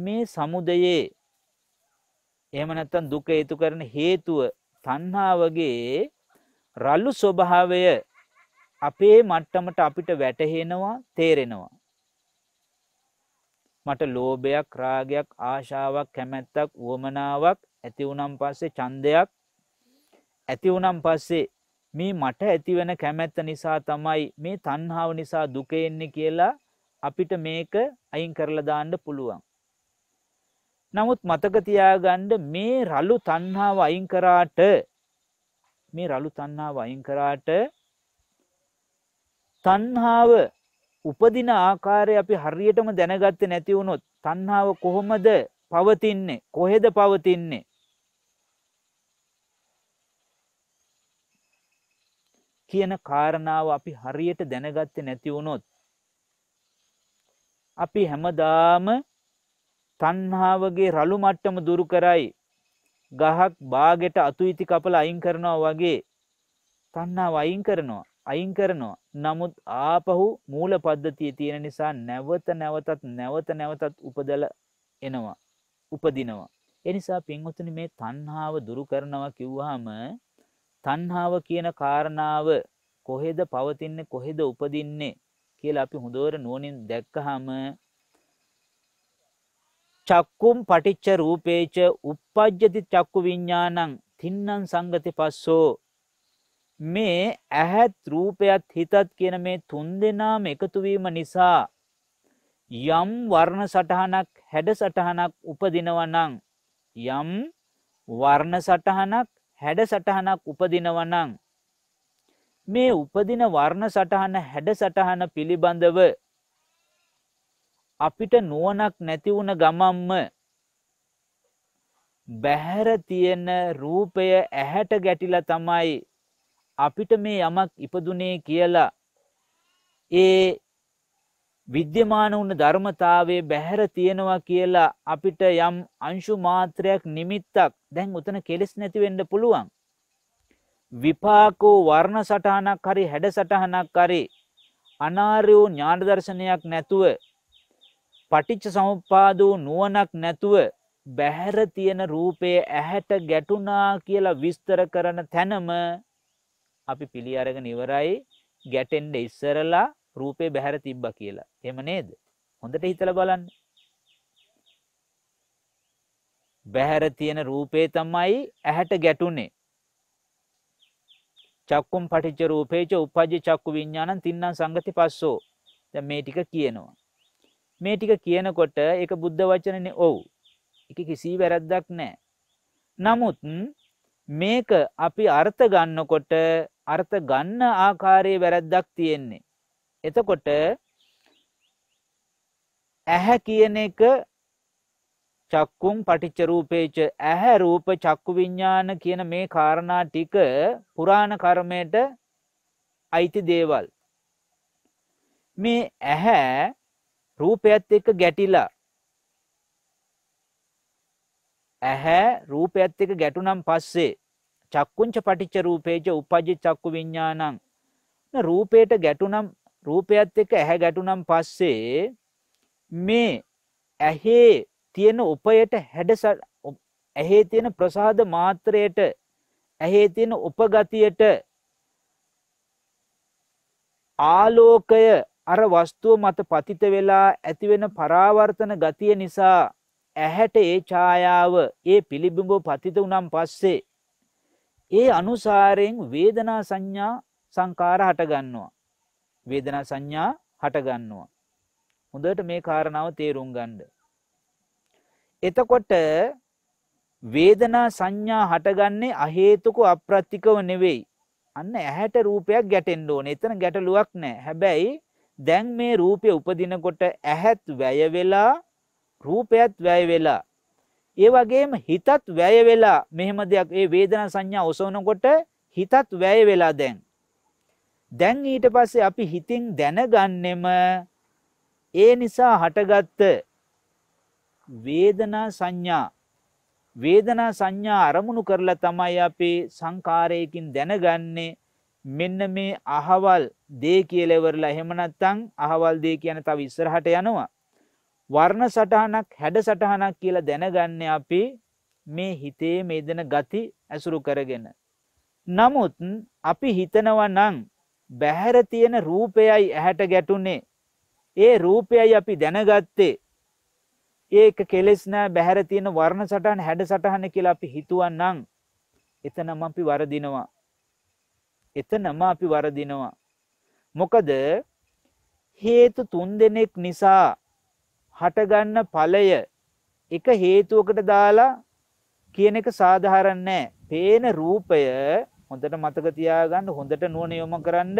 මේ සමුදයේ එහෙම නැත්නම් දුක හේතු කරන හේතුව තණ්හාවගේ රළු ස්වභාවය අපේ මට්ටමට අපිට වැටහෙනවා තේරෙනවා මට ලෝභයක් රාගයක් ආශාවක් කැමැත්තක් වමනාවක් ඇති වුණන් පස්සේ ඡන්දයක් ඇති වුණන් පස්සේ මේ මට ඇතිවෙන කැමැත්ත නිසා තමයි මේ තණ්හාව නිසා දුක එන්නේ කියලා අපිට මේක අයින් කරලා දාන්න පුළුවන්. නමුත් මතක තියාගන්න මේ රළු තණ්හාව අයින් කරාට මේ රළු තණ්හාව අයින් කරාට තණ්හාව උපදින ආකාරය අපි හරියටම දැනගත්තේ නැති වුණොත් තණ්හාව කොහොමද පවතින්නේ කොහෙද පවතින්නේ කියන කාරණාව අපි හරියට දැනගත්තේ නැති වුණොත් අපි හැමදාම තණ්හාවගේ රළු මට්ටම දුරු කරයි. ගහක් බාගෙට අතුයිති කපලා අයින් කරනවා වගේ තණ්හාව අයින් කරනවා. අයින් කරනවා. නමුත් ආපහු මූල පද්ධතියේ තියෙන නිසා නැවත නැවතත් නැවත නැවතත් උපදල එනවා. උපදිනවා. ඒ නිසා පින්වතුනි මේ තණ්හාව දුරු කරනවා කිව්වහම තණ්හාව කියන කාරණාව කොහෙද පවතින්නේ කොහෙද උපදින්නේ කියලා අපි හොඳට නුවණින් දැක්කහම චක්කුම් පටිච්ච රූපේච uppajjati චක්කු විඥානං තින්නම් සංගති පස්සෝ මේ ඇහත් රූපයත් හිතත් කියන මේ තුන් දෙනාම එකතු වීම නිසා යම් වර්ණ සටහනක් හැඩ සටහනක් උපදිනවා නම් යම් වර්ණ සටහනක් හැඩ සටහනක් උපදිනවා නම් මේ උපදින වර්ණ සටහන හැඩ සටහන පිළිබඳව අපිට නුවණක් නැති වුණ ගමම්ම බැහැර තියෙන රූපය ඇහැට ගැටිලා තමයි අපිට මේ යමක් ඉපදුනේ කියලා ඒ විද්‍යමාන වුණ ධර්මතාවයේ බැහැර තියෙනවා කියලා අපිට යම් අංශු මාත්‍රයක් නිමිත්තක් දැන් උතන කෙලෙස් නැති වෙන්න පුළුවන් විපාකෝ වර්ණ සටහනක් හරි හැඩ සටහනක් හරි අනාර්ය වූ ඥාන දර්ශනයක් නැතුව පටිච්ච සමුප්පාද වූ නුවණක් නැතුව බැහැර තියෙන රූපයේ ඇහැට ගැටුණා කියලා විස්තර කරන තැනම අපි පිළි අරගෙන ඉවරයි ගැටෙන්ඩ ඉස්සරලා රූපේ බැහැර තිබ්බ කියලා. එහෙම නේද? හොඳට හිතලා බලන්න. බැහැර තියෙන රූපේ තමයි ඇහැට ගැටුනේ. චක්කුම් පටිච්ච රූපේච උපජ්ජ චක්කු විඤ්ඥාණන් තින්නම් සංගති පස්සෝ ද මේ ටික කියනවා. මේ ටික කියනකොට එක බුද්ධ වචනන ඔවු එක කිසි වැරැද්දක් නෑ. නමුත් මේක අපි අර්ථ ගන්නකොට අර්ථ ගන්න ආකාරයේ වැරැද්දක් තියෙන්නේ. එතකොට ඇහැ කියන එක චක්කුම් පටිච්ච රූපේච ඇහැ රූප චක්කු විඤ්ඤාණ කියන මේ කාරණා ටික පුරාණ කර්මයට අයිති දේවල් මේ ඇහැ රූපයත් එක්ක ගැටිලා ඇහැ රූපයත් එක්ක ගැටුනම් පස්සේ චක්කුංච පටිච්ච රූපේච උපජ්ජ චක්කු විඤ්ඤාණං රූපයට ගැටුනම් රූපයත් එක්ක ඇහැ ගැටුනම් පස්සේ මේ ඇහි තියෙන උපයට හැඩස ඇහේ තියෙන ප්‍රසාද මාත්‍රයට ඇහේ තියෙන උපගතියට ආලෝකය අර වස්තුව මත පතිත වෙලා ඇතිවෙන පරාවර්තන ගතිය නිසා ඇහැට ඒ ඡායාව ඒ පිළිබිඹු පතිත උනම් පස්සේ ඒ අනුසාරයෙන් වේදනා සංඥා සංකාර හටගන්නවා වේදනා සංඥා හටගන්නවා හොඳට මේ කාරණාව තේරුම් ගන්න එතකොට වේදනා සංඥා හටගන්නේ අහේතුක අප්‍රත්තිකව නෙවෙයි. අන්න ඇහැට රූපයක් ගැටෙන්න ඕනේ. එතන ගැටලුවක් නැහැ. හැබැයි දැන් මේ රූපය උපදිනකොට ඇහත් වැය වෙලා රූපයත් වැය වෙලා ඒ වගේම හිතත් වැය වෙලා මෙහෙම දෙයක් ඒ වේදනා සංඥා ඔසවනකොට හිතත් වැය වෙලා දැන් දැන් ඊට පස්සේ අපි හිතින් දැනගන්නෙම ඒ නිසා හටගත්ත වේදනා සංඥා වේදනා සංඥා අරමුණු කරලා තමයි අපේ සංකාරයකින් දැනගන්නේ මෙන්න මේ අහවල් දේ කියලා ඉවරලා එහෙම නැත්නම් අහවල් දේ කියන තව ඉස්සරහට යනවා වර්ණ සටහනක් හැඩ සටහනක් කියලා දැනගන්නේ අපි මේ හිතේ මේදෙන ගති ඇසුරු කරගෙන නමුත් අපි හිතනවා නම් බැහැර තියෙන රූපයයි ඇහැට ගැටුනේ ඒ රූපයයි අපි දැනගත්තේ ඒක කෙලෙස් නෑ බැහැර තියෙන වර්ණ සටහන් හැඩ සටහන කියලා අපි හිතුවන්නම් එතනම අපි වරදිනවා. එතනම අපි වරදිනවා. මොකද හේතු තුන් දෙනෙක් නිසා හටගන්න ඵලය එක හේතුවකට දාලා කියන එක සාධාරණ නැහැ. පේන රූපය හොඳට මතක තියාගන්න හොඳට නුවණ යොමු කරන්න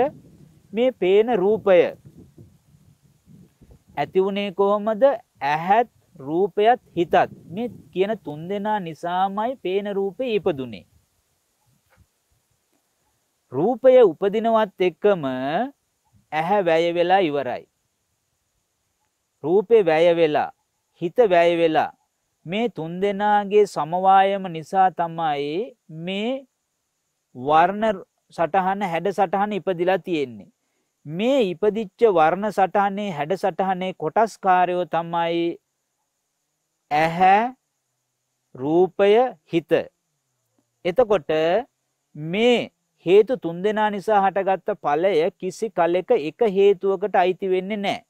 මේ පේන රූපය ඇති වුණේ කොහොමද? ඇහත් රූපයත් හිතත් මේ කියන තුන් දෙනා නිසාමයි පේන රූපේ ඉපදුනේ. රූපය උපදිනවත් එක්කම ඇහැ වැය වෙලා ඉවරයි. රූපේ වැය වෙලා හිත වැය වෙලා මේ තුන් දෙනාගේ සමவாயම නිසා තමයි මේ වර්ණ සටහන හැඩ සටහන ඉපදිලා තියෙන්නේ. මේ ඉපදිච්ච වර්ණ සටහනේ හැඩ සටහනේ කොටස්කාරයෝ තමයි ඇහැ රූපය හිත. එතකොට මේ හේතු තුන්දෙනා නිසා හටගත්ත ඵලය කිසි කලෙක එක හේතුවකට අයිති වෙන්නේ නැහැ.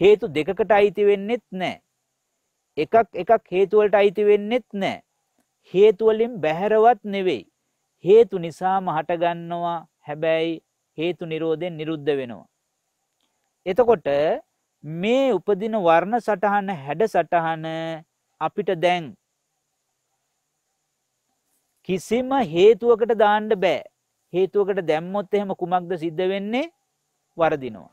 හේතු දෙකකට අයිති වෙන්නෙත් නැහැ. එකක් එකක් හේතු වලට අයිති වෙන්නෙත් නැහැ. හේතු වලින් බැහැරවත් නෙවෙයි. හේතු නිසාම හටගන්නවා. හැබැයි හේතු නිරෝධයෙන් නිරුද්ධ වෙනවා. එතකොට මේ උපදින වර්ණ සටහන හැඩ සටහන අපිට දැන් කිසිම හේතුවකට දාන්න බෑ. හේතුවකට දැම්මොත් එහෙම කුමක්ද සිද්ධ වෙන්නේ? වරදිනවා.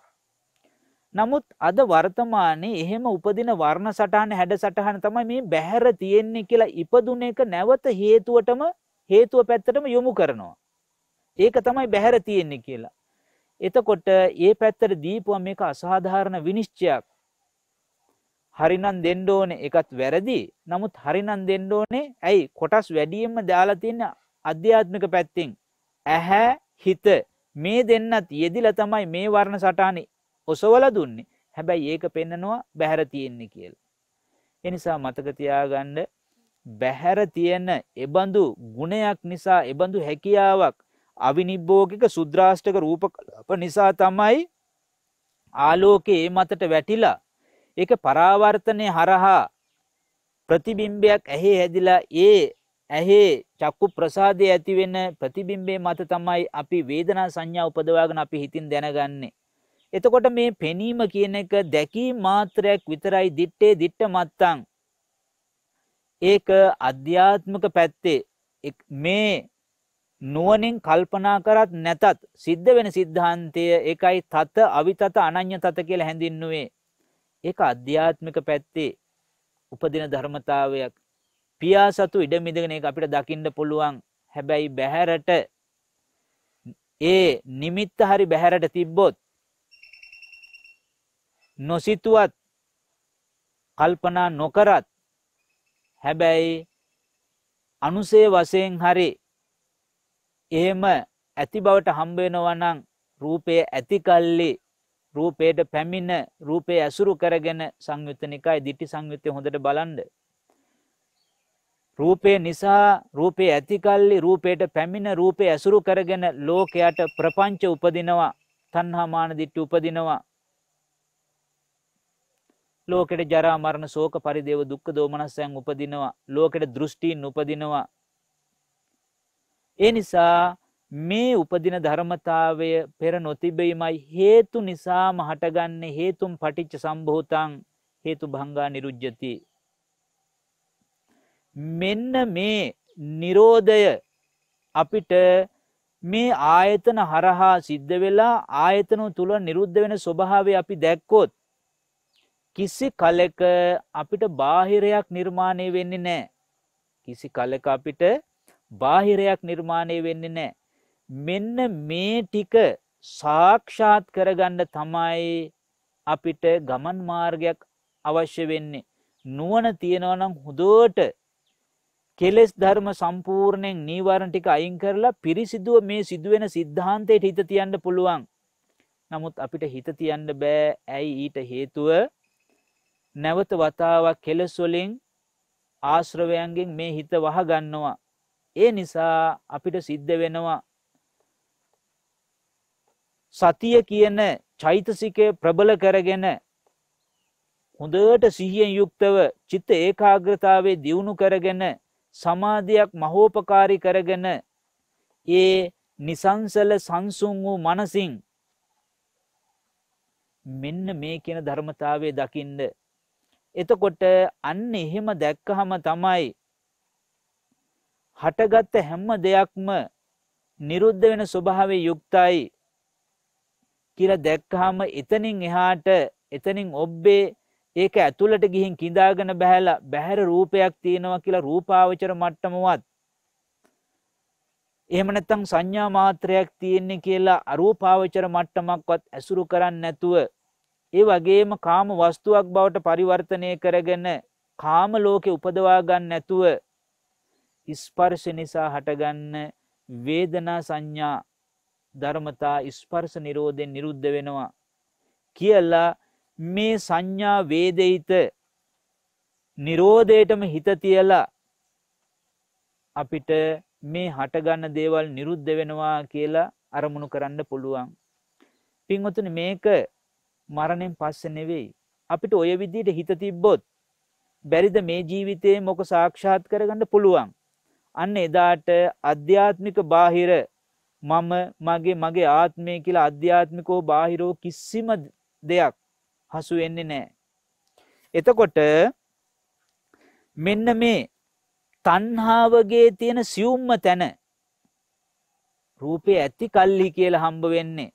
නමුත් අද වර්තමානයේ එහෙම උපදින වර්ණ සටහන හැඩ සටහන තමයි මේ බැහැර තියෙන්නේ කියලා ඉපදුන එක නැවත හේතුවටම හේතුව පැත්තටම යොමු කරනවා. ඒක තමයි බැහැර තියෙන්නේ කියලා. එතකොට ඒ පැත්තට දීපුව මේක අසාධාරණ විනිශ්චයක් හරිනන් දෙන්ඩෝන එකත් වැරදි නමුත් හරිනන් දෙන්ඩෝනේ ඇයි කොටස් වැඩියෙන්ම දාලතින්න අධ්‍යාත්මික පැත්තිං ඇහැ හිත මේ දෙන්නත් යෙදිල තමයි මේ වර්ණ සටානි ඔසවල දුන්නේ හැබැයි ඒක පෙන්නනවා බැහැර තියෙන්නේ කියල්. එනිසා මතකතියාගණ්ඩ බැහැර තියෙන එබඳු ගුණයක් නිසා එබඳු හැකියාවක් අවිනිබ්බෝගික සුද්‍රාෂ්ටක රූපකලාප නිසා තමයි ආලෝකයේ මතට වැටිලා ඒක පරාවර්තනය හරහා ප්‍රතිබිම්බයක් ඇහි හැදිලා ඒ ඇහි චක්කු ප්‍රසාදය ඇතිවෙන ප්‍රතිබිම්බේ මත තමයි අපි වේදනා සංඥා උපදවාගෙන අපි හිතින් දැනගන්නේ. එතකොට මේ පෙනීම කියන එක දැකී මාත්‍රයක් විතරයි දිට්ටේ දිට්ට මත්තං. ඒක අධ්‍යාත්මක පැත්තේ මේ නුවණින් කල්පනා කරත් නැතත් සිද්ධ වෙන સિદ્ધාන්තය ඒකයි තත අවිතත අනඤ්‍ය තත කියලා හැඳින්නුවේ. ඒක අධ්‍යාත්මික පැත්තේ උපදින ධර්මතාවයක්. පියාසතු ඉඩ මිදගෙන ඒක අපිට දකින්න පුළුවන්. හැබැයි බහැරට ඒ නිමිත්ත හරි බහැරට තිබ්බොත් නොසිතුවත් කල්පනා නොකරත් හැබැයි අනුසේ වශයෙන් හරි එහෙම ඇති බවට හම්බ වෙනවා නම් රූපය ඇති කල්ලි රූපයට පැමිණ රූපය ඇසුරු කරගෙන සංයුත්ත නිකාය දිටි සංයුත්තය හොඳට බලන්ඩ. රූපය නිසා රූපය ඇතිකල්ලි රූපයට පැමිණ රූපය ඇසුරු කරගෙන ලෝකයට ප්‍රපංච උපදිනවා තන්හාමාන දිට්ටි උපදිනවා. ලෝකට ජරාමරණ සෝක පරිදේව දුක්ක දෝමනස්සයන් උපදිනවා ලෝකට දෘෂ්ටීන් උපදිනවා ඒ නිසා මේ උපදින ධර්මතාවය පෙර නොතිබීමයි හේතු නිසාම හටගන්න හේතුම් පටිච්ච සම්භෝතන් හේතු භංගා නිරුජ්ජති. මෙන්න මේ නිරෝධය අපිට මේ ආයතන හරහා සිද්ධ වෙලා ආයතනු තුළ නිරුද්ධ වෙන ස්වභාවය අපි දැක්කොත් කිසි කලෙක අපිට බාහිරයක් නිර්මාණය වෙන්නේ නෑ. කිසි කලක අපිට බාහිරයක් නිර්මාණය වෙන්නේ නෑ. මෙන්න මේ ටික සාක්ෂාත් කරගන්න තමයි අපිට ගමන් මාර්ගයක් අවශ්‍ය වෙන්නේ. නුවන තියෙනවනම් හොදෝට කෙලෙස් ධර්ම සම්පූර්ණයෙන් නීවරණ ටික අයින් කරලා පිරිසිදුව මේ සිදුවෙන සිද්ධාන්තයට හිත තියන්න පුළුවන්. නමුත් අපිට හිත තියන්න බෑ ඇයි ඊට හේතුව නැවත වතාවක් කෙලෙස් වලින් ආශ්‍රවයන්ගෙන් මේ හිත වහගන්නවා. ඒ නිසා අපිට සිද්ධ වෙනවා සතිය කියන චෛතසිකය ප්‍රබල කරගෙන හොඳට සිහියෙන් යුක්තව චිත්ත ඒකාග්‍රතාවේ දියුණු කරගෙන සමාධයක් මහෝපකාරි කරගෙන ඒ නිසංසල සංසුන් වූ මනසින් මෙන්න මේ කියන ධර්මතාවේ දකිින්ද. එතකොට අන්න එහෙම දැක්කහම තමයි හටගත්ත හැම දෙයක්ම නිරුද්ධ වෙන ස්වභාවය යුක්තයි කියලා දැක්කහම එතනින් එහාට එතනින් ඔබ්බේ ඒක ඇතුළට ගිහින් කිඳාගෙන බහැලා බහැර රූපයක් තියෙනවා කියලා රූපාවචර මට්ටමවත් එහෙම නැත්නම් සංඥා මාත්‍රයක් තියෙන්නේ කියලා අරූපාවචර මට්ටමක්වත් ඇසුරු කරන්නේ නැතුව ඒ වගේම කාම වස්තුවක් බවට පරිවර්තනය කරගෙන කාම ලෝකේ උපදවා ගන්න නැතුව ස්පර්ශ නිසා හටගන්න වේදනා සංඥා ධර්මතා ස්පර්ශ නිරෝධයෙන් නිරුද්ධ වෙනවා කියලා මේ සංඥා වේදිත නිරෝධයටම හිත තියලා අපිට මේ හටගන්න දේවල් නිරුද්ධ වෙනවා කියලා අරමුණු කරන්න පුළුවන්. පින්වතුනි මේක මරණයෙන් පස්සේ නෙවෙයි. අපිට ওই විදිහට හිත තිබ්බොත් බැරිද මේ ජීවිතේ මොක සාක්ෂාත් කරගන්න පුළුවන්. අන්න එදාට අධ්‍යාත්මික බාහිර මම මගේ මගේ ආත්මය කියලා අධ්‍යාත්මිකෝ බාහිරෝ කිසිම දෙයක් හසු වෙන්නේ නෑ. එතකොට මෙන්න මේ තන්හාාවගේ තියෙන සියුම්ම තැන රූපය ඇති කල්ලි කියල හම්බ වෙන්නේ.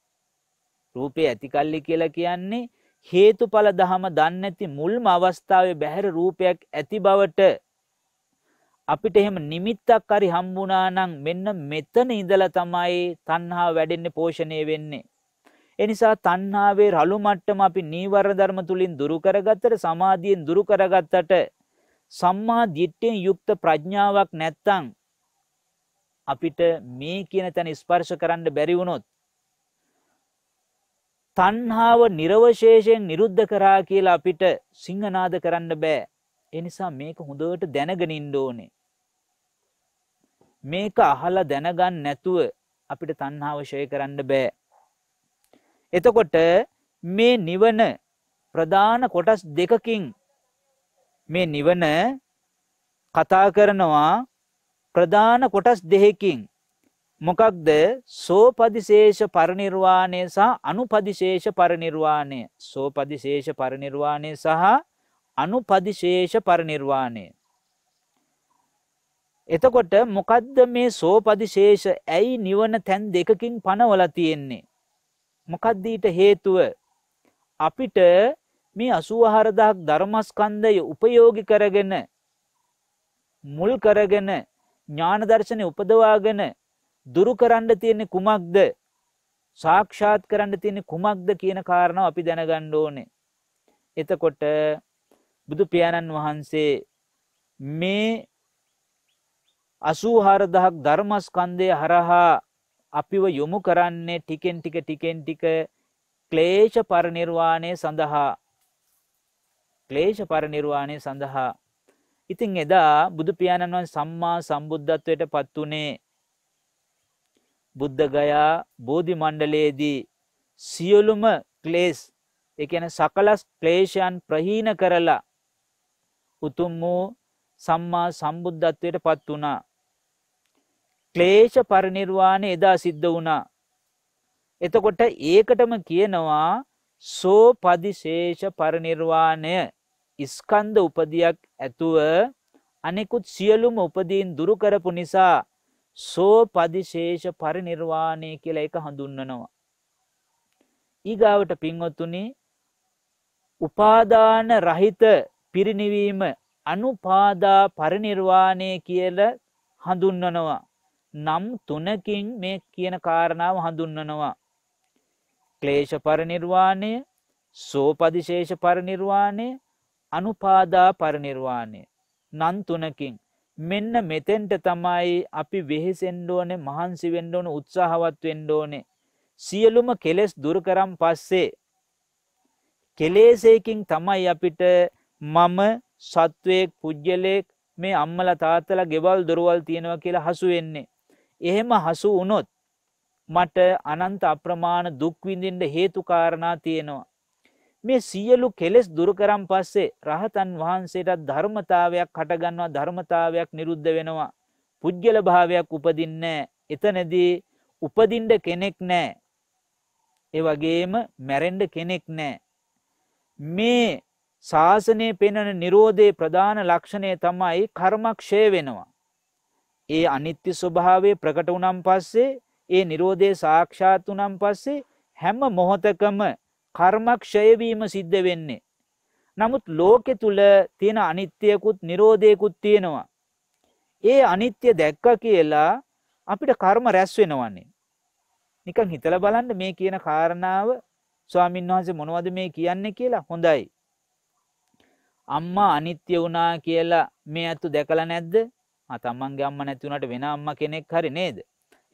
රූපය ඇති කල්ලි කියලා කියන්නේ හේතු පල දහම දන්නඇති මුල්ම අවස්ථාව බැහැර රූපයක් ඇති බවට අපිට එහෙම නිමිත්තක් හරි හම්බුණා නම් මෙන්න මෙතන ඉඳලා තමයි තණ්හාව වැඩෙන්නේ පෝෂණය වෙන්නේ. ඒ නිසා තණ්හාවේ රළු මට්ටම අපි නීවර ධර්ම තුලින් දුරු කරගත්තට සමාධියෙන් දුරු කරගත්තට සම්මා දිට්ඨියෙන් යුක්ත ප්‍රඥාවක් නැත්තම් අපිට මේ කියන තැන ස්පර්ශ කරන්න බැරි වුණොත් තණ්හාව නිර්වශේෂයෙන් නිරුද්ධ කරා කියලා අපිට සිංහනාද කරන්න බෑ. ඒ නිසා මේක හොඳට දැනගෙන ඉන්න ඕනේ. මේක අහලා දැනගන්න නැතුව අපිට තණ්හාව ෂය කරන්න බෑ. එතකොට මේ නිවන ප්‍රධාන කොටස් දෙකකින් මේ නිවන කතා කරනවා ප්‍රධාන කොටස් දෙකකින් මොකක්ද සෝපදිශේෂ පරිනිර්වාණය සහ අනුපදිශේෂ පරිනිර්වාණය සෝපදිශේෂ පරිනිර්වාණය සහ අනුපදිශේෂ පරිනිර්වාණය. එතකොට මොකද්ද මේ සෝපදිශේෂ ඇයි නිවන තැන් දෙකකින් පනවලා තියෙන්නේ? මොකද්ද ඊට හේතුව? අපිට මේ 84000ක් ධර්මස්කන්ධය උපයෝගී කරගෙන මුල් කරගෙන ඥාන දර්ශනේ උපදවාගෙන දුරු කරන්න තියෙන්නේ කුමක්ද? සාක්ෂාත් කරන්න තියෙන්නේ කුමක්ද කියන කාරණාව අපි දැනගන්න ඕනේ. එතකොට බුදු පියාණන් වහන්සේ මේ 84000ක් ධර්මස්කන්ධය හරහා අපිව යොමු කරන්නේ ටිකෙන් ටික ටිකෙන් ටික ක්ලේශ පරිනිර්වාණය සඳහා ක්ලේශ පරිනිර්වාණය සඳහා ඉතින් එදා බුදු පියාණන් වහන්සේ සම්මා සම්බුද්ධත්වයට පත් උනේ බුද්ධ ගයා බෝධි මණ්ඩලයේදී සියලුම ක්ලේශ ඒ කියන්නේ සකල ක්ලේශයන් ප්‍රහීන කරලා උතුම් වූ සම්මා සම්බුද්ධත්වයට පත් වුණා. ක්ලේෂ පරිනිර්වාණය එදා සිද්ධ වුණා. එතකොට ඒකටම කියනවා සෝ පදිශේෂ පරිනිර්වාණය ඉස්කන්ධ උපදයක් ඇතුව අනෙකුත් සියලුම උපදීන් දුරු කරපු නිසා සෝ පදිශේෂ පරිනිර්වාණය කියලා එක හඳුන්වනවා. ඊගාවට පින්වත්තුනි උපාදාන රහිත පිරිණිවීම අනුපාදා පරිනිර්වාණය කියල හඳුන්වනවා. නම් තුනකින් මේ කියන කාරණාව හඳුන්වනවා. ක්ලේෂ පරිනිර්වාණය සෝපදිශේෂ පරිනිර්වාණය අනුපාදා පරිනිර්වාණය. නන් තුනකින්. මෙන්න මෙතෙන්ට තමයි අපි වෙහෙසෙන්ඩෝනේ මහන්සි වෙන්ඩෝන උත්සාහවත් වෙන්ඩෝනේ. සියලුම කෙලෙස් දුරකරම් පස්සේ. කෙලේසයකින් තමයි අපිට මම සත්වයෙක් පුද්ගලයෙක් මේ අම්මල තාත්තලා ගෙවල් දොරවල් තියෙනවා කියලා හසු වෙන්නේ. එහෙම හසු වුණොත් මට අනන්ත අප්‍රමාණ දුක්විඳින්ට හේතුකාරණා තියෙනවා. මේ සියලු කෙලෙස් දුරකරම් පස්සේ රහතන් වහන්සේටත් ධර්මතාවයක් කටගන්නවා ධර්මතාවයක් නිරුද්ධ වෙනවා. පුද්ගල භාවයක් උපදින්නේ එතනදී උපදින්ට කෙනෙක් නෑ. ඒ වගේම මැරෙන්ඩ කෙනෙක් නෑ. මේ ශාසනයේ පෙනෙන නිරෝධයේ ප්‍රධාන ලක්ෂණය තමයි කර්මක්ෂය වෙනවා. ඒ අනිත්‍ය ස්වභාවය ප්‍රකට වුණම් පස්සේ ඒ නිරෝධය සාක්ෂාත් වනම් පස්සේ හැම මොහොතකම කර්මක්ෂයවීම සිද්ධ වෙන්නේ. නමුත් ලෝකෙ තුළ තියෙන අනිත්‍යයකුත් නිරෝධයකුත් තියෙනවා. ඒ අනිත්‍ය දැක්ක කියලා අපිට කර්ම රැස් වෙනවන්නේ. නිකන් හිතල බලන්න මේ කියන කාරණාව ස්වාමින්වහන්සේ මොනවද මේ කියන්නේ කියලා හොඳයි. අම්මා අනිත්‍ය වුණා කියලා මේ ඇත්තු දැකලා නැද්ද? ආ තමන්ගේ අම්මා නැති වුණාට වෙන අම්මා කෙනෙක් හරි නේද?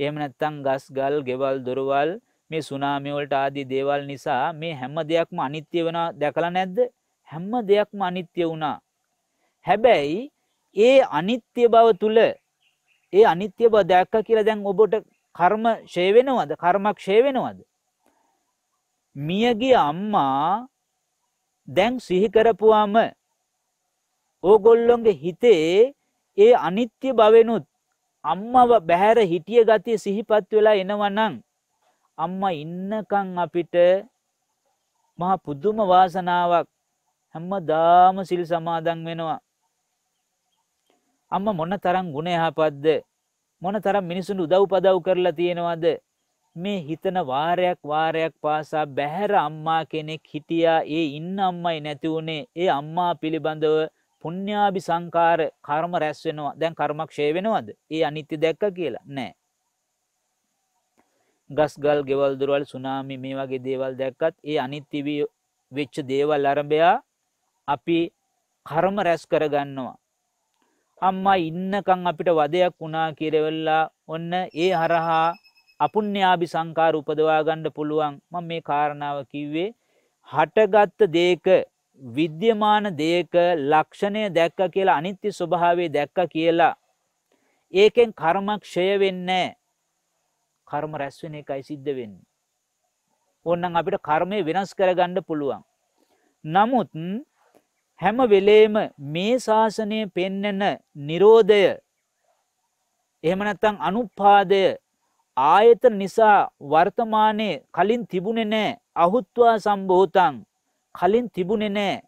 එහෙම නැත්නම් ගස් ගල්, ගෙවල්, දොරවල් මේ සුනාමි වලට ආදී දේවල් නිසා මේ හැම දෙයක්ම අනිත්‍ය වෙනවා දැකලා නැද්ද? හැම දෙයක්ම අනිත්‍ය වුණා. හැබැයි ඒ අනිත්‍ය බව තුල ඒ අනිත්‍ය බව දැක්ක කියලා දැන් ඔබට කර්ම ෂේ වෙනවද? කර්මක් ෂේ වෙනවද? මියගේ අම්මා දැන් සිහි කරපුවාම ඕගොල්ලොන්ගේ හිතේ ඒ අනිත්‍ය බවෙනුත් අම්මව බැහැර හිටිය ගතිය සිහිපත් වෙලා එනවනං. අම්මා ඉන්නකං අපිට මහ පුදුම වාසනාවක් හැම්ම දාම සිල් සමාදන් වෙනවා. අම්ම මොන තරම් ගුණ යහපත්ද මොන තරම් මිනිසුන් උදව් පදව් කරලා තියෙනවද මේ හිතන වාරයක් වාරයක් පාසා බැහැර අම්මා කෙනෙක් හිටියා ඒ ඉන්න අම්මයි නැති වුණේ ඒ අම්මා පිළිබඳව පුඤ්ඤාභි සංකාර කර්ම රැස් වෙනවා. දැන් කර්මක් ෂේ වෙනවද? ඒ අනිත්‍ය දැක්ක කියලා නෑ. ගස්ගල්, ගෙවල් දොරවල්, සුනාමි මේ වගේ දේවල් දැක්කත් ඒ අනිත්‍ය වෙච්ච දේවල් අරඹයා අපි කර්ම රැස් කරගන්නවා. අම්මා ඉන්නකම් අපිට වදයක් වුණා කියරෙවල්ලා ඔන්න ඒ හරහා අපුන්්‍යාභි සංකාර උපදවා ගන්න පුළුවන්. මම මේ කාරණාව කිව්වේ හටගත් දේක විද්‍යමාන දේක ලක්ෂණය දැක්ක කියලා අනිත්‍ය ස්වභාවේ දැක්ක කියලා. ඒකෙන් කර්මක් ක්ෂය වෙන්නේ කර්ම රැස් වෙන එකයි සිද්ධ වෙන්නේ. ඕනනම් අපිට කර්මය වෙනස් කරගන්න පුළුවන්. නමුත් හැම වෙලේම මේ ශාසනය පෙන්නන නිරෝධය එහෙම නැත්නම් අනුපාදය ආයතන නිසා වර්තමානයේ කලින් තිබුණේ නැහැ අහුත්වා සම්භූතං කලින් තිබුණේ නැහැ.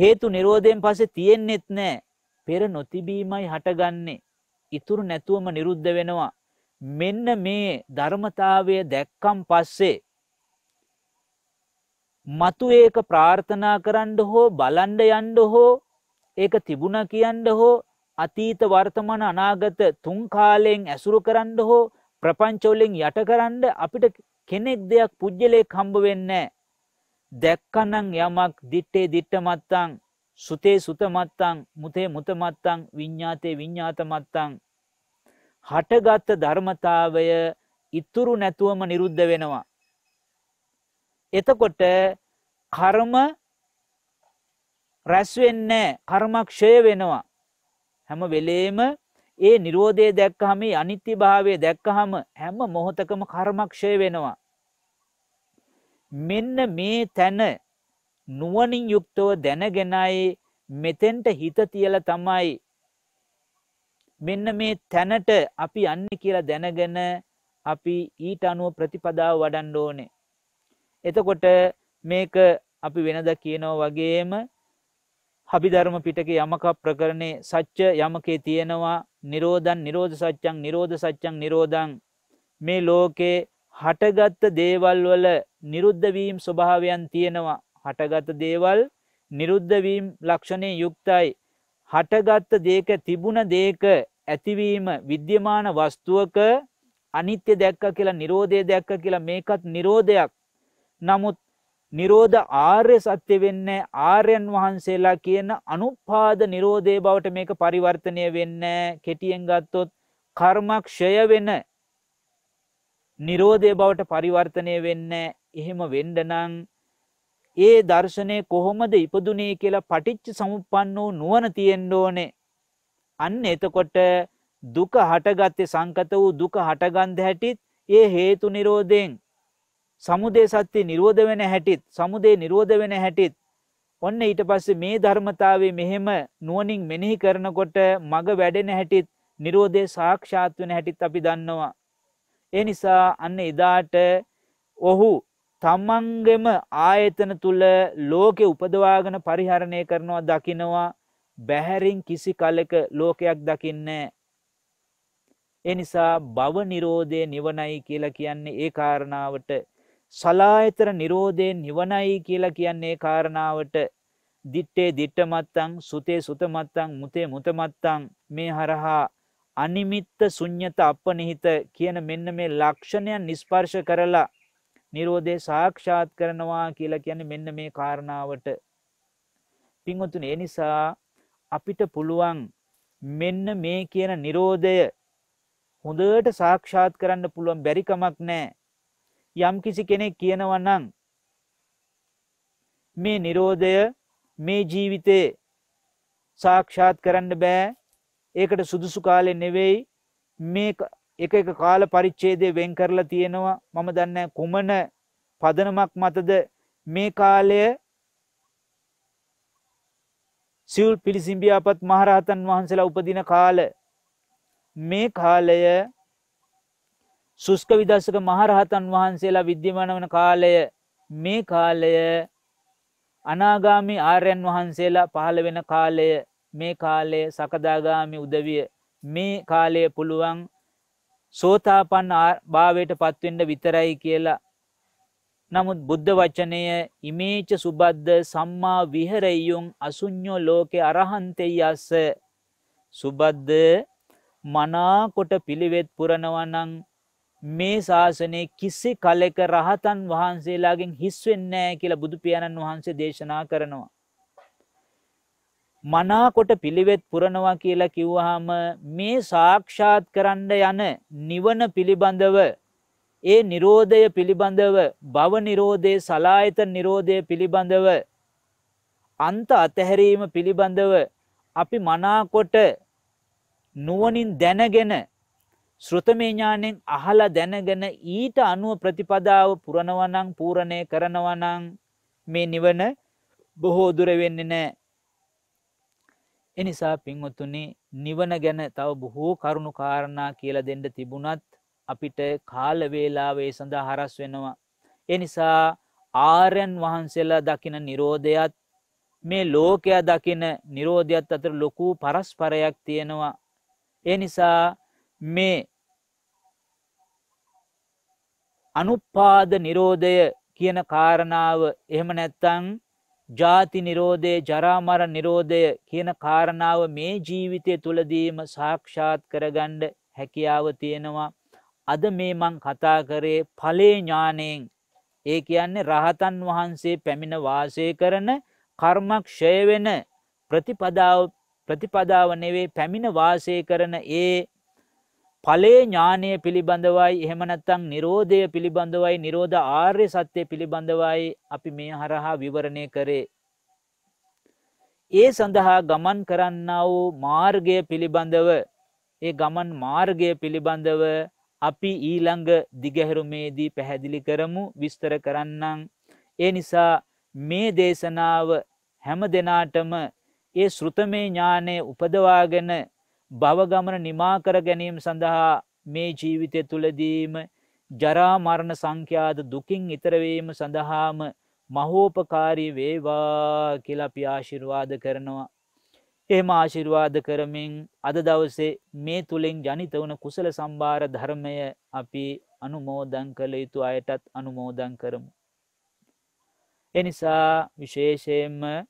හේතු නිරෝධයෙන් පස්සේ තියෙන්නෙත් නැහැ. පෙර නොතිබීමයි හටගන්නේ. ඉතුරු නැතුවම නිරුද්ධ වෙනවා. මෙන්න මේ ධර්මතාවය දැක්කම් පස්සේ මතු ඒක ප්‍රාර්ථනා කරන්න හෝ බලන්න යන්න හෝ ඒක තිබුණා කියන්න හෝ අතීත වර්තමාන අනාගත තුන් කාලයෙන් ඇසුරු කරන්න හෝ ප්‍රපංච වලින් යට කරන්න අපිට කෙනෙක් දෙයක් පුජ්‍යලයක් හම්බ වෙන්නේ නැහැ. දැක්කනම් යමක් දිට්ටේ දිට්ටමත්තං සුතේ සුතමත්තං මුතේ මුතමත්තං විඤ්ඥාතය විඤ්ඥාතමත්තං. හටගත්ත ධර්මතාවය ඉතුරු නැතුවම නිරුද්ධ වෙනවා. එතකොට කර්ම රැස්වෙන්නේ කර්මක්ෂය වෙනවා. හැම වෙලේම ඒ නිරෝධය දැක්කහම අනිත්‍ය භාවය දැක්කහම හැම මොහොතකම කර්මක්ෂය වෙනවා. මෙන්න මේ තැන නුවනින් යුක්තව දැනගෙනයි මෙතෙන්ට හිත තියල තමයි මෙන්න මේ තැනට අපි අන්න කියලා දැනගෙන අපි ඊට අනුව ප්‍රතිපදාව වඩන්න ඕනේ. එතකොට මේක අපි වෙනද කියනෝ වගේම හබිධර්ම පිටක යමක ප්‍රකරණය සච්ච යමකේ තියෙනවා නිරෝධන් නිරෝධ සච්චන් නිරෝධ සච්චන් නිරෝධන් මේ ලෝකේ හටගත්ත දේවල් වල නිරුද්ධවීම් ස්වභාවයන් තියෙනවා. හටගත දේවල් නිරුද්ධවීම් ලක්ෂණය යුක්තයි. හටගත්ත දේක තිබුණ දේක ඇතිවීම විද්‍යමාන වස්තුවක අනිත්‍ය දැක්ක කියලා නිරෝධය දැක්ක කියලා මේකත් නිරෝධයක්. නමුත් නිරෝධ ආර්ය සත්‍ය වෙන්න ආර්යන් වහන්සේලා කියන අනුපාද නිරෝධය බවට මේක පරිවර්තනය වෙන්න කෙටියෙන් ගත්තොත් කර්මක්ෂය වෙන නිරෝධය බවට පරිවර්තනය වෙන්න එහෙම වෙන්ඩනං ඒ දර්ශනය කොහොමද ඉපදුනේ කියලා පටිච්ච සමුපන්න වූ නුවන තියෙන්ඩ ඕනේ. අන්න එතකොට දුක හටගත්තේ සංකත වූ දුක හටගන්ධ හැටිත් ඒ හේතු නිරෝධයෙන් සමුදේ සත්‍යය නිරෝධ වෙන හැටිත් සමුදේ නිරෝධ වෙන හැටිත් ඔන්න ඊට පස්සේ මේ ධර්මතාවේ මෙහෙම නුවනින් මෙනෙහි කරනකොට මග වැඩෙන හැටිත් නිරෝධය සාක්ෂාත් වෙන හැටිත් අපි දන්නවා. ඒ නිසා අන්න එදාට ඔහු තමන්ගෙම ආයතන තුළ ලෝකෙ උපදවාගෙන පරිහරණය කරනවා දකිනවා බැහැරින් කිසි කලෙක ලෝකයක් දකින්නේ. එනිසා බව නිරෝධය නිවනයි කියලා කියන්නේ ඒ කාරණාවට සලායතර නිරෝධය නිවනයි කියලා කියන්නේ කාරණාවට දිට්ටේ දිට්ටමත්තං සුතේ සුතමත්තං මුතේ මුතමත්තං මේ හරහා අනිමිත්ත ශුන්්‍යත අපනිහිත කියන මෙන්න මේ ලක්ෂණයන් නිස්පර්ශ කරලා නිරෝධය සාක්ෂාත් කරනවා කියලා කියන්නේ මෙන්න මේ කාරණාවට. පින්වතුනි ඒ නිසා අපිට පුළුවන් මෙන්න මේ කියන නිරෝධය හොඳට සාක්ෂාත් කරන්න පුළුවන් බැරි කමක් නැහැ. යම් කිසි කෙනෙක් කියනවා නම් මේ නිරෝධය මේ ජීවිතේ සාක්ෂාත් කරන්න බෑ ඒකට සුදුසු කාලෙ නෙවෙයි මේ එක එක කාල පරිච්ඡේදය වෙන් කරලා තියෙනවා මම දන්නේ කුමන පදනමක් මතද මේ කාලය සිවුල් පිළිසිම්බියාපත් මහරහතන් වහන්සේලා උපදින කාල මේ කාලය සුස්ක විදස්සක මහරහතන් වහන්සේලා විද්‍යමාන වන කාලය මේ කාලය අනාගාමි ආර්යන් වහන්සේලා පහළ වෙන කාලය මේ කාලයේ සකදාගාමි උදවිය මේ කාලය පුළුවන් සෝතාපන්න භාවයට පත්වෙන්ඩ විතරයි කියලා. නමුත් බුද්ධ වචනය ඉමේච සුබද්ධ සම්මා විහරයියුම් අසුඥ්ඥෝ ලෝකෙ අරහන්තෙයි අස්ස සුබද්ධ මනාකොට පිළිවෙත් පුරණවනං මේ ශාසනය කිසි කලෙක රහතන් වහන්සේලාගෙන් හිස්වෙන්නෑ කියලා බුදුපියාණන් වහන්සේ දේශනා කරනවා. මනාකොට පිළිවෙත් පුරනවා කියලා කිව්වහම මේ සාක්ෂාත් කරන්න යන නිවන පිළිබඳව ඒ නිරෝධය පිළිබඳව භව නිරෝධයේ සලායත නිරෝධය පිළිබඳව අන්ත අතහැරීම පිළිබඳව අපි මනාකොට නුවණින් දැනගෙන ශ්‍රෘතමේ ඥාණයෙන් අහලා දැනගෙන ඊට අනුව ප්‍රතිපදාව පුරනවා නම් පූර්ණේ කරනවා නම් මේ නිවන බොහෝ දුර වෙන්නේ නැහැ එනිසා පින්වතුනි නිවන ගැන තව බොහෝ කරුණු කාරණා කියලා දෙන්න තිබුණත් අපිට කාල වේලාව ඒ සඳහා හරස් වෙනවා. ඒ නිසා ආර්යයන් වහන්සේලා දකින Nirodhayat මේ ලෝකයා දකින Nirodhayat අතර ලොකු පරස්පරයක් තියෙනවා. ඒ නිසා මේ අනුපාද Nirodhaය කියන කාරණාව එහෙම නැත්නම් ජාති නිරෝධය ජරාමර නිරෝධය කියන කාරණාව මේ ජීවිතය තුළදීම සාක්ෂාත් කරගණ්ඩ හැකියාව තියෙනවා. අද මේ මං කතා කරේ පලේ ඥානයෙන් ඒ කියන්නේ රහතන් වහන්සේ පැමිණ වාසය කරන කර්මක්ෂය වෙන ප්‍රතිපදාව ප්‍රතිපදාව නෙවේ පැමිණ වාසය කරන ඒ ඵලයේ ඥානය පිළිබඳවයි එහෙම නැත්නම් Nirodhaය පිළිබඳවයි Nirodha ආර්ය සත්‍ය පිළිබඳවයි අපි මේ හරහා විවරණය කරේ. ඒ සඳහා ගමන් කරන්නා වූ මාර්ගය පිළිබඳව ඒ ගමන් මාර්ගය පිළිබඳව අපි ඊළඟ දිගහැරුමේදී පැහැදිලි කරමු විස්තර කරන්නම්. ඒ නිසා මේ දේශනාව හැම දෙනාටම ඒ ශ්‍රුතමේ ඥානය උපදවාගෙන භවගමන නිමාකර ගැනීම සඳහා මේ ජීවිතය තුළදීම ජරාමරණ සංඛ්‍යාද දුකින් ඉතරවීම සඳහාම මහෝපකාරී වේවා කියලා අපි ආශිර්වාද කරනවා. එහෙම ආශිර්වාද කරමින් අද දවසේ මේ තුළින් ජනිත වන කුසල සම්භාර ධර්මය අපි අනුමෝදන් කළ යුතු අයටත් අනුමෝදන් කරමු. එනිසා විශේෂයෙන්ම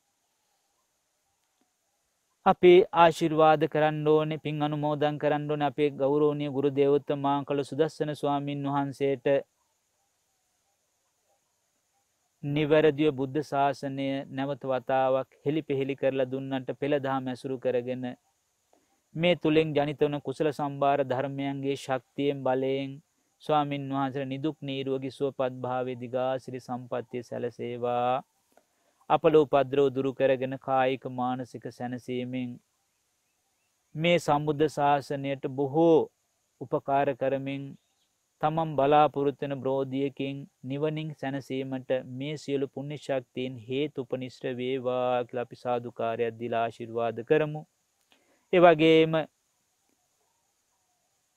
අපි ආශිර්වාද කරන්න ඕනේ පින් අනුමෝදන් කරන්න ඕනේ අපේ ගෞරවනීය ගුරු දේවෝත්තම මාංකල සුදස්සන ස්වාමින් වහන්සේට නිවැරදිව බුද්ධ ශාසනය නැවත වතාවක් හෙළිපෙහෙළි කරලා දුන්නට පෙළදහම ඇසුරු කරගෙන මේ තුලින් ජනිත වන කුසල සම්භාර ධර්මයන්ගේ ශක්තියෙන් බලයෙන් ස්වාමින් වහන්සේට නිදුක් නිරෝගී සුවපත් භාවයේ දිගාසිරි සම්පත්තිය සැලසේවා අපල උපද්‍රෝ දුරු කරගෙන කායික මානසික සැනසීමෙන් මේ සම්බුද්ධ ශාසනයට බොහෝ උපකාර කරමින් තමම් බලාපොරොත්තන බ්‍රෝධියකින් නිවනින් සැනසීමට මේ සියලු පුුණිශක්තියෙන් හේතු උපනිශ්‍ර වේවා ලපි සාධකාරයක් දිලාශිර්වාද කරමු. එවගේම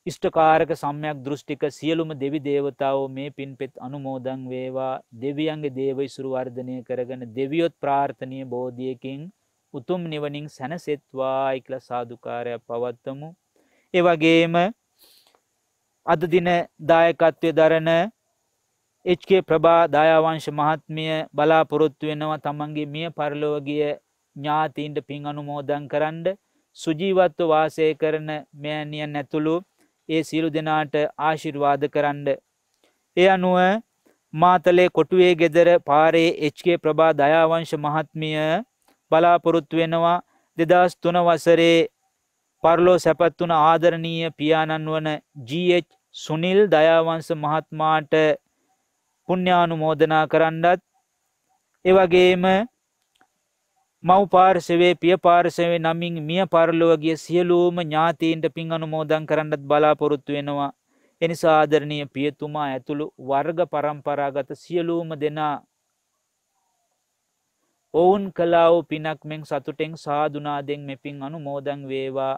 ඉෂ්ටකාරක සම්යක් දෘෂ්ටික සියලුම දෙවි දේවතාවෝ මේ පින්පෙත් අනුමෝදං වේවා දෙවියන්ගේ දේව ඉසුරු වර්ධනය කරගන දෙවියොත් ප්‍රාර්ථනය බෝධියකින් උතුම් නිවනින් සැනසෙත්වා ඉක්ල සාධකාරයක් පවත්තමු. එවගේම අද දින දායකත්වය දරන එච්කේ ප්‍රභා දායාවංශ මහත්මිය බලාපොරොත්තු වෙනවා තමන්ගේ මිය පරලෝගිය ඥාතීන්ට පින් අනුමෝදන් කරන්න සුජීවත්ව වාසය කරන මෑනියන් ඇතුළු ඒ සියලු දෙනාට ආශිර්වාද කරන්න. ඒ අනුව මාතලේ කොටුවේ ගෙදර පාරේ එච්කේ ප්‍රභා දයාවංශ මහත්මිය බලාපොරොත්තු වෙනවා දෙදස් තුන වසරේ පරලෝ සැපත් වුණ ආදරණීය පියාණන් වන GH සුනිල් දයාවංශ මහත්මාට පුණ්‍යානුමෝදනා කරන්නත් ඒ වගේම මව් පාර්ශවේ පිය පාර්ශවේ නමින් මිය පරලොව ගිය සියලුම ඥාතීන්ට පින් අනුමෝදන් කරන්නත් බලාපොරොත්තු වෙනවා. එනිසා ආදරණීය පියතුමා ඇතුළු වර්ග પરම්පරාගත සියලුම දෙනා ඔවුන් කළා වූ පිනක් මෙන් සතුටෙන් සාදුනාදෙන් මෙපින් අනුමෝදන් වේවා.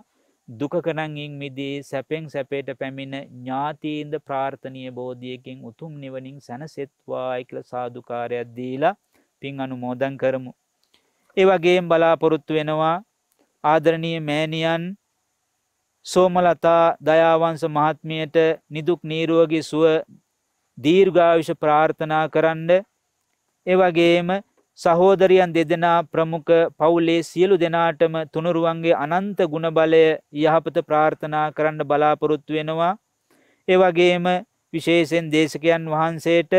දුකකනංින් මිදී සැපෙන් සැපේට පැමිණ ඥාතීන්ද ප්‍රාර්ථනය බෝධියකින් උතුම් නිවනින් සැනසෙත්වා එකල සාධකාරයක් දීලා පින් අනුමෝදන් කරමු. ඒ වගේම බලාපොරොත්තු වෙනවා ආදරණීය මෑණියන් සෝමලතා දයාවංශ මහත්මියට නිදුක් නිරෝගී සුව දීර්ඝායුෂ ප්‍රාර්ථනා කරන්න ඒ වගේම සහෝදරියන් දෙදෙනා ප්‍රමුඛ පවුලේ සියලු දෙනාටම තුනුරුවන්ගේ අනන්ත ගුණ බලය යහපත ප්‍රාර්ථනා කරන්න බලාපොරොත්තු වෙනවා ඒ වගේම විශේෂයෙන් දේශකයන් වහන්සේට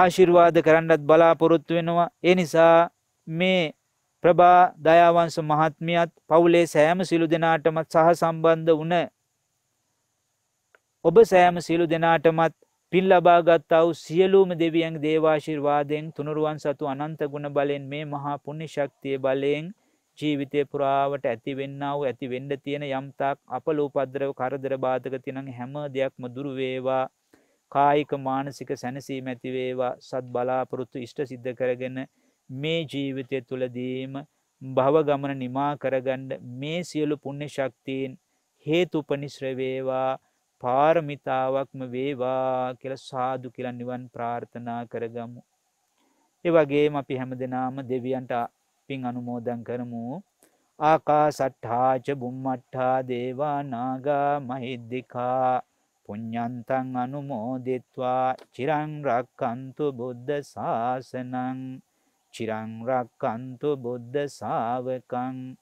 ආශිර්වාද කරන්නත් බලාපොරොත්තු වෙනවා. ඒ නිසා මේ ප්‍රභා දයාවංශ මහත්මියත් පවුලේ සෑම සිළු දෙනාටමත් සහ සම්බන්ධ වුණ ඔබ සෑම සිළු දෙනාටමත් පින් ලබා ගත්තා වූ සියලුම දෙවියන්ගේ දේවාශිර්වාදයෙන් තුනුරුවන් සතු අනන්ත ගුණ බලෙන් මේ මහා පුණ්‍ය ශක්තිය බලයෙන් ජීවිතේ පුරාවට ඇති වෙන්නා වූ ඇති වෙන්න තියෙන යම්තාක් අපලෝපද්‍රව කරදර බාධක තියෙන හැම දෙයක්ම දුරු වේවා කායික මානසික සැනසීම ඇතිවේවා සත් බලාපොරොත්තු ඉෂ්ට සිද්ධ කරගෙන මේ ජීවිතය තුළදීම භවගමන නිමා කරගණ්ඩ මේ සියලු පුුණ්‍ය ශක්තියෙන් හේතුපනිශ්‍රවේවා පාරමිතාවක්ම වේවා කියල සාදු කියල නිවන් ප්‍රාර්ථනා කරගමු. එවගේ අපි හැම දෙනාම දෙවියන්ට පින් අනුමෝදන් කරමු. ආකා සට්හාච බුම්මට්හා දේවා නාගා මහිද්දිකා පුඤ්ඤන්තං අනුමෝදිත්වා චිරං රක්칸තු බුද්ධ ශාසනං චිරං රක්칸තු බුද්ධ ශාවකං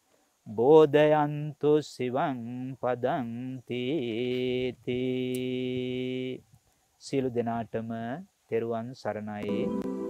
බෝධයන්තු සිවං පදං තීති සියලු දෙනාටම තෙරුවන් සරණයි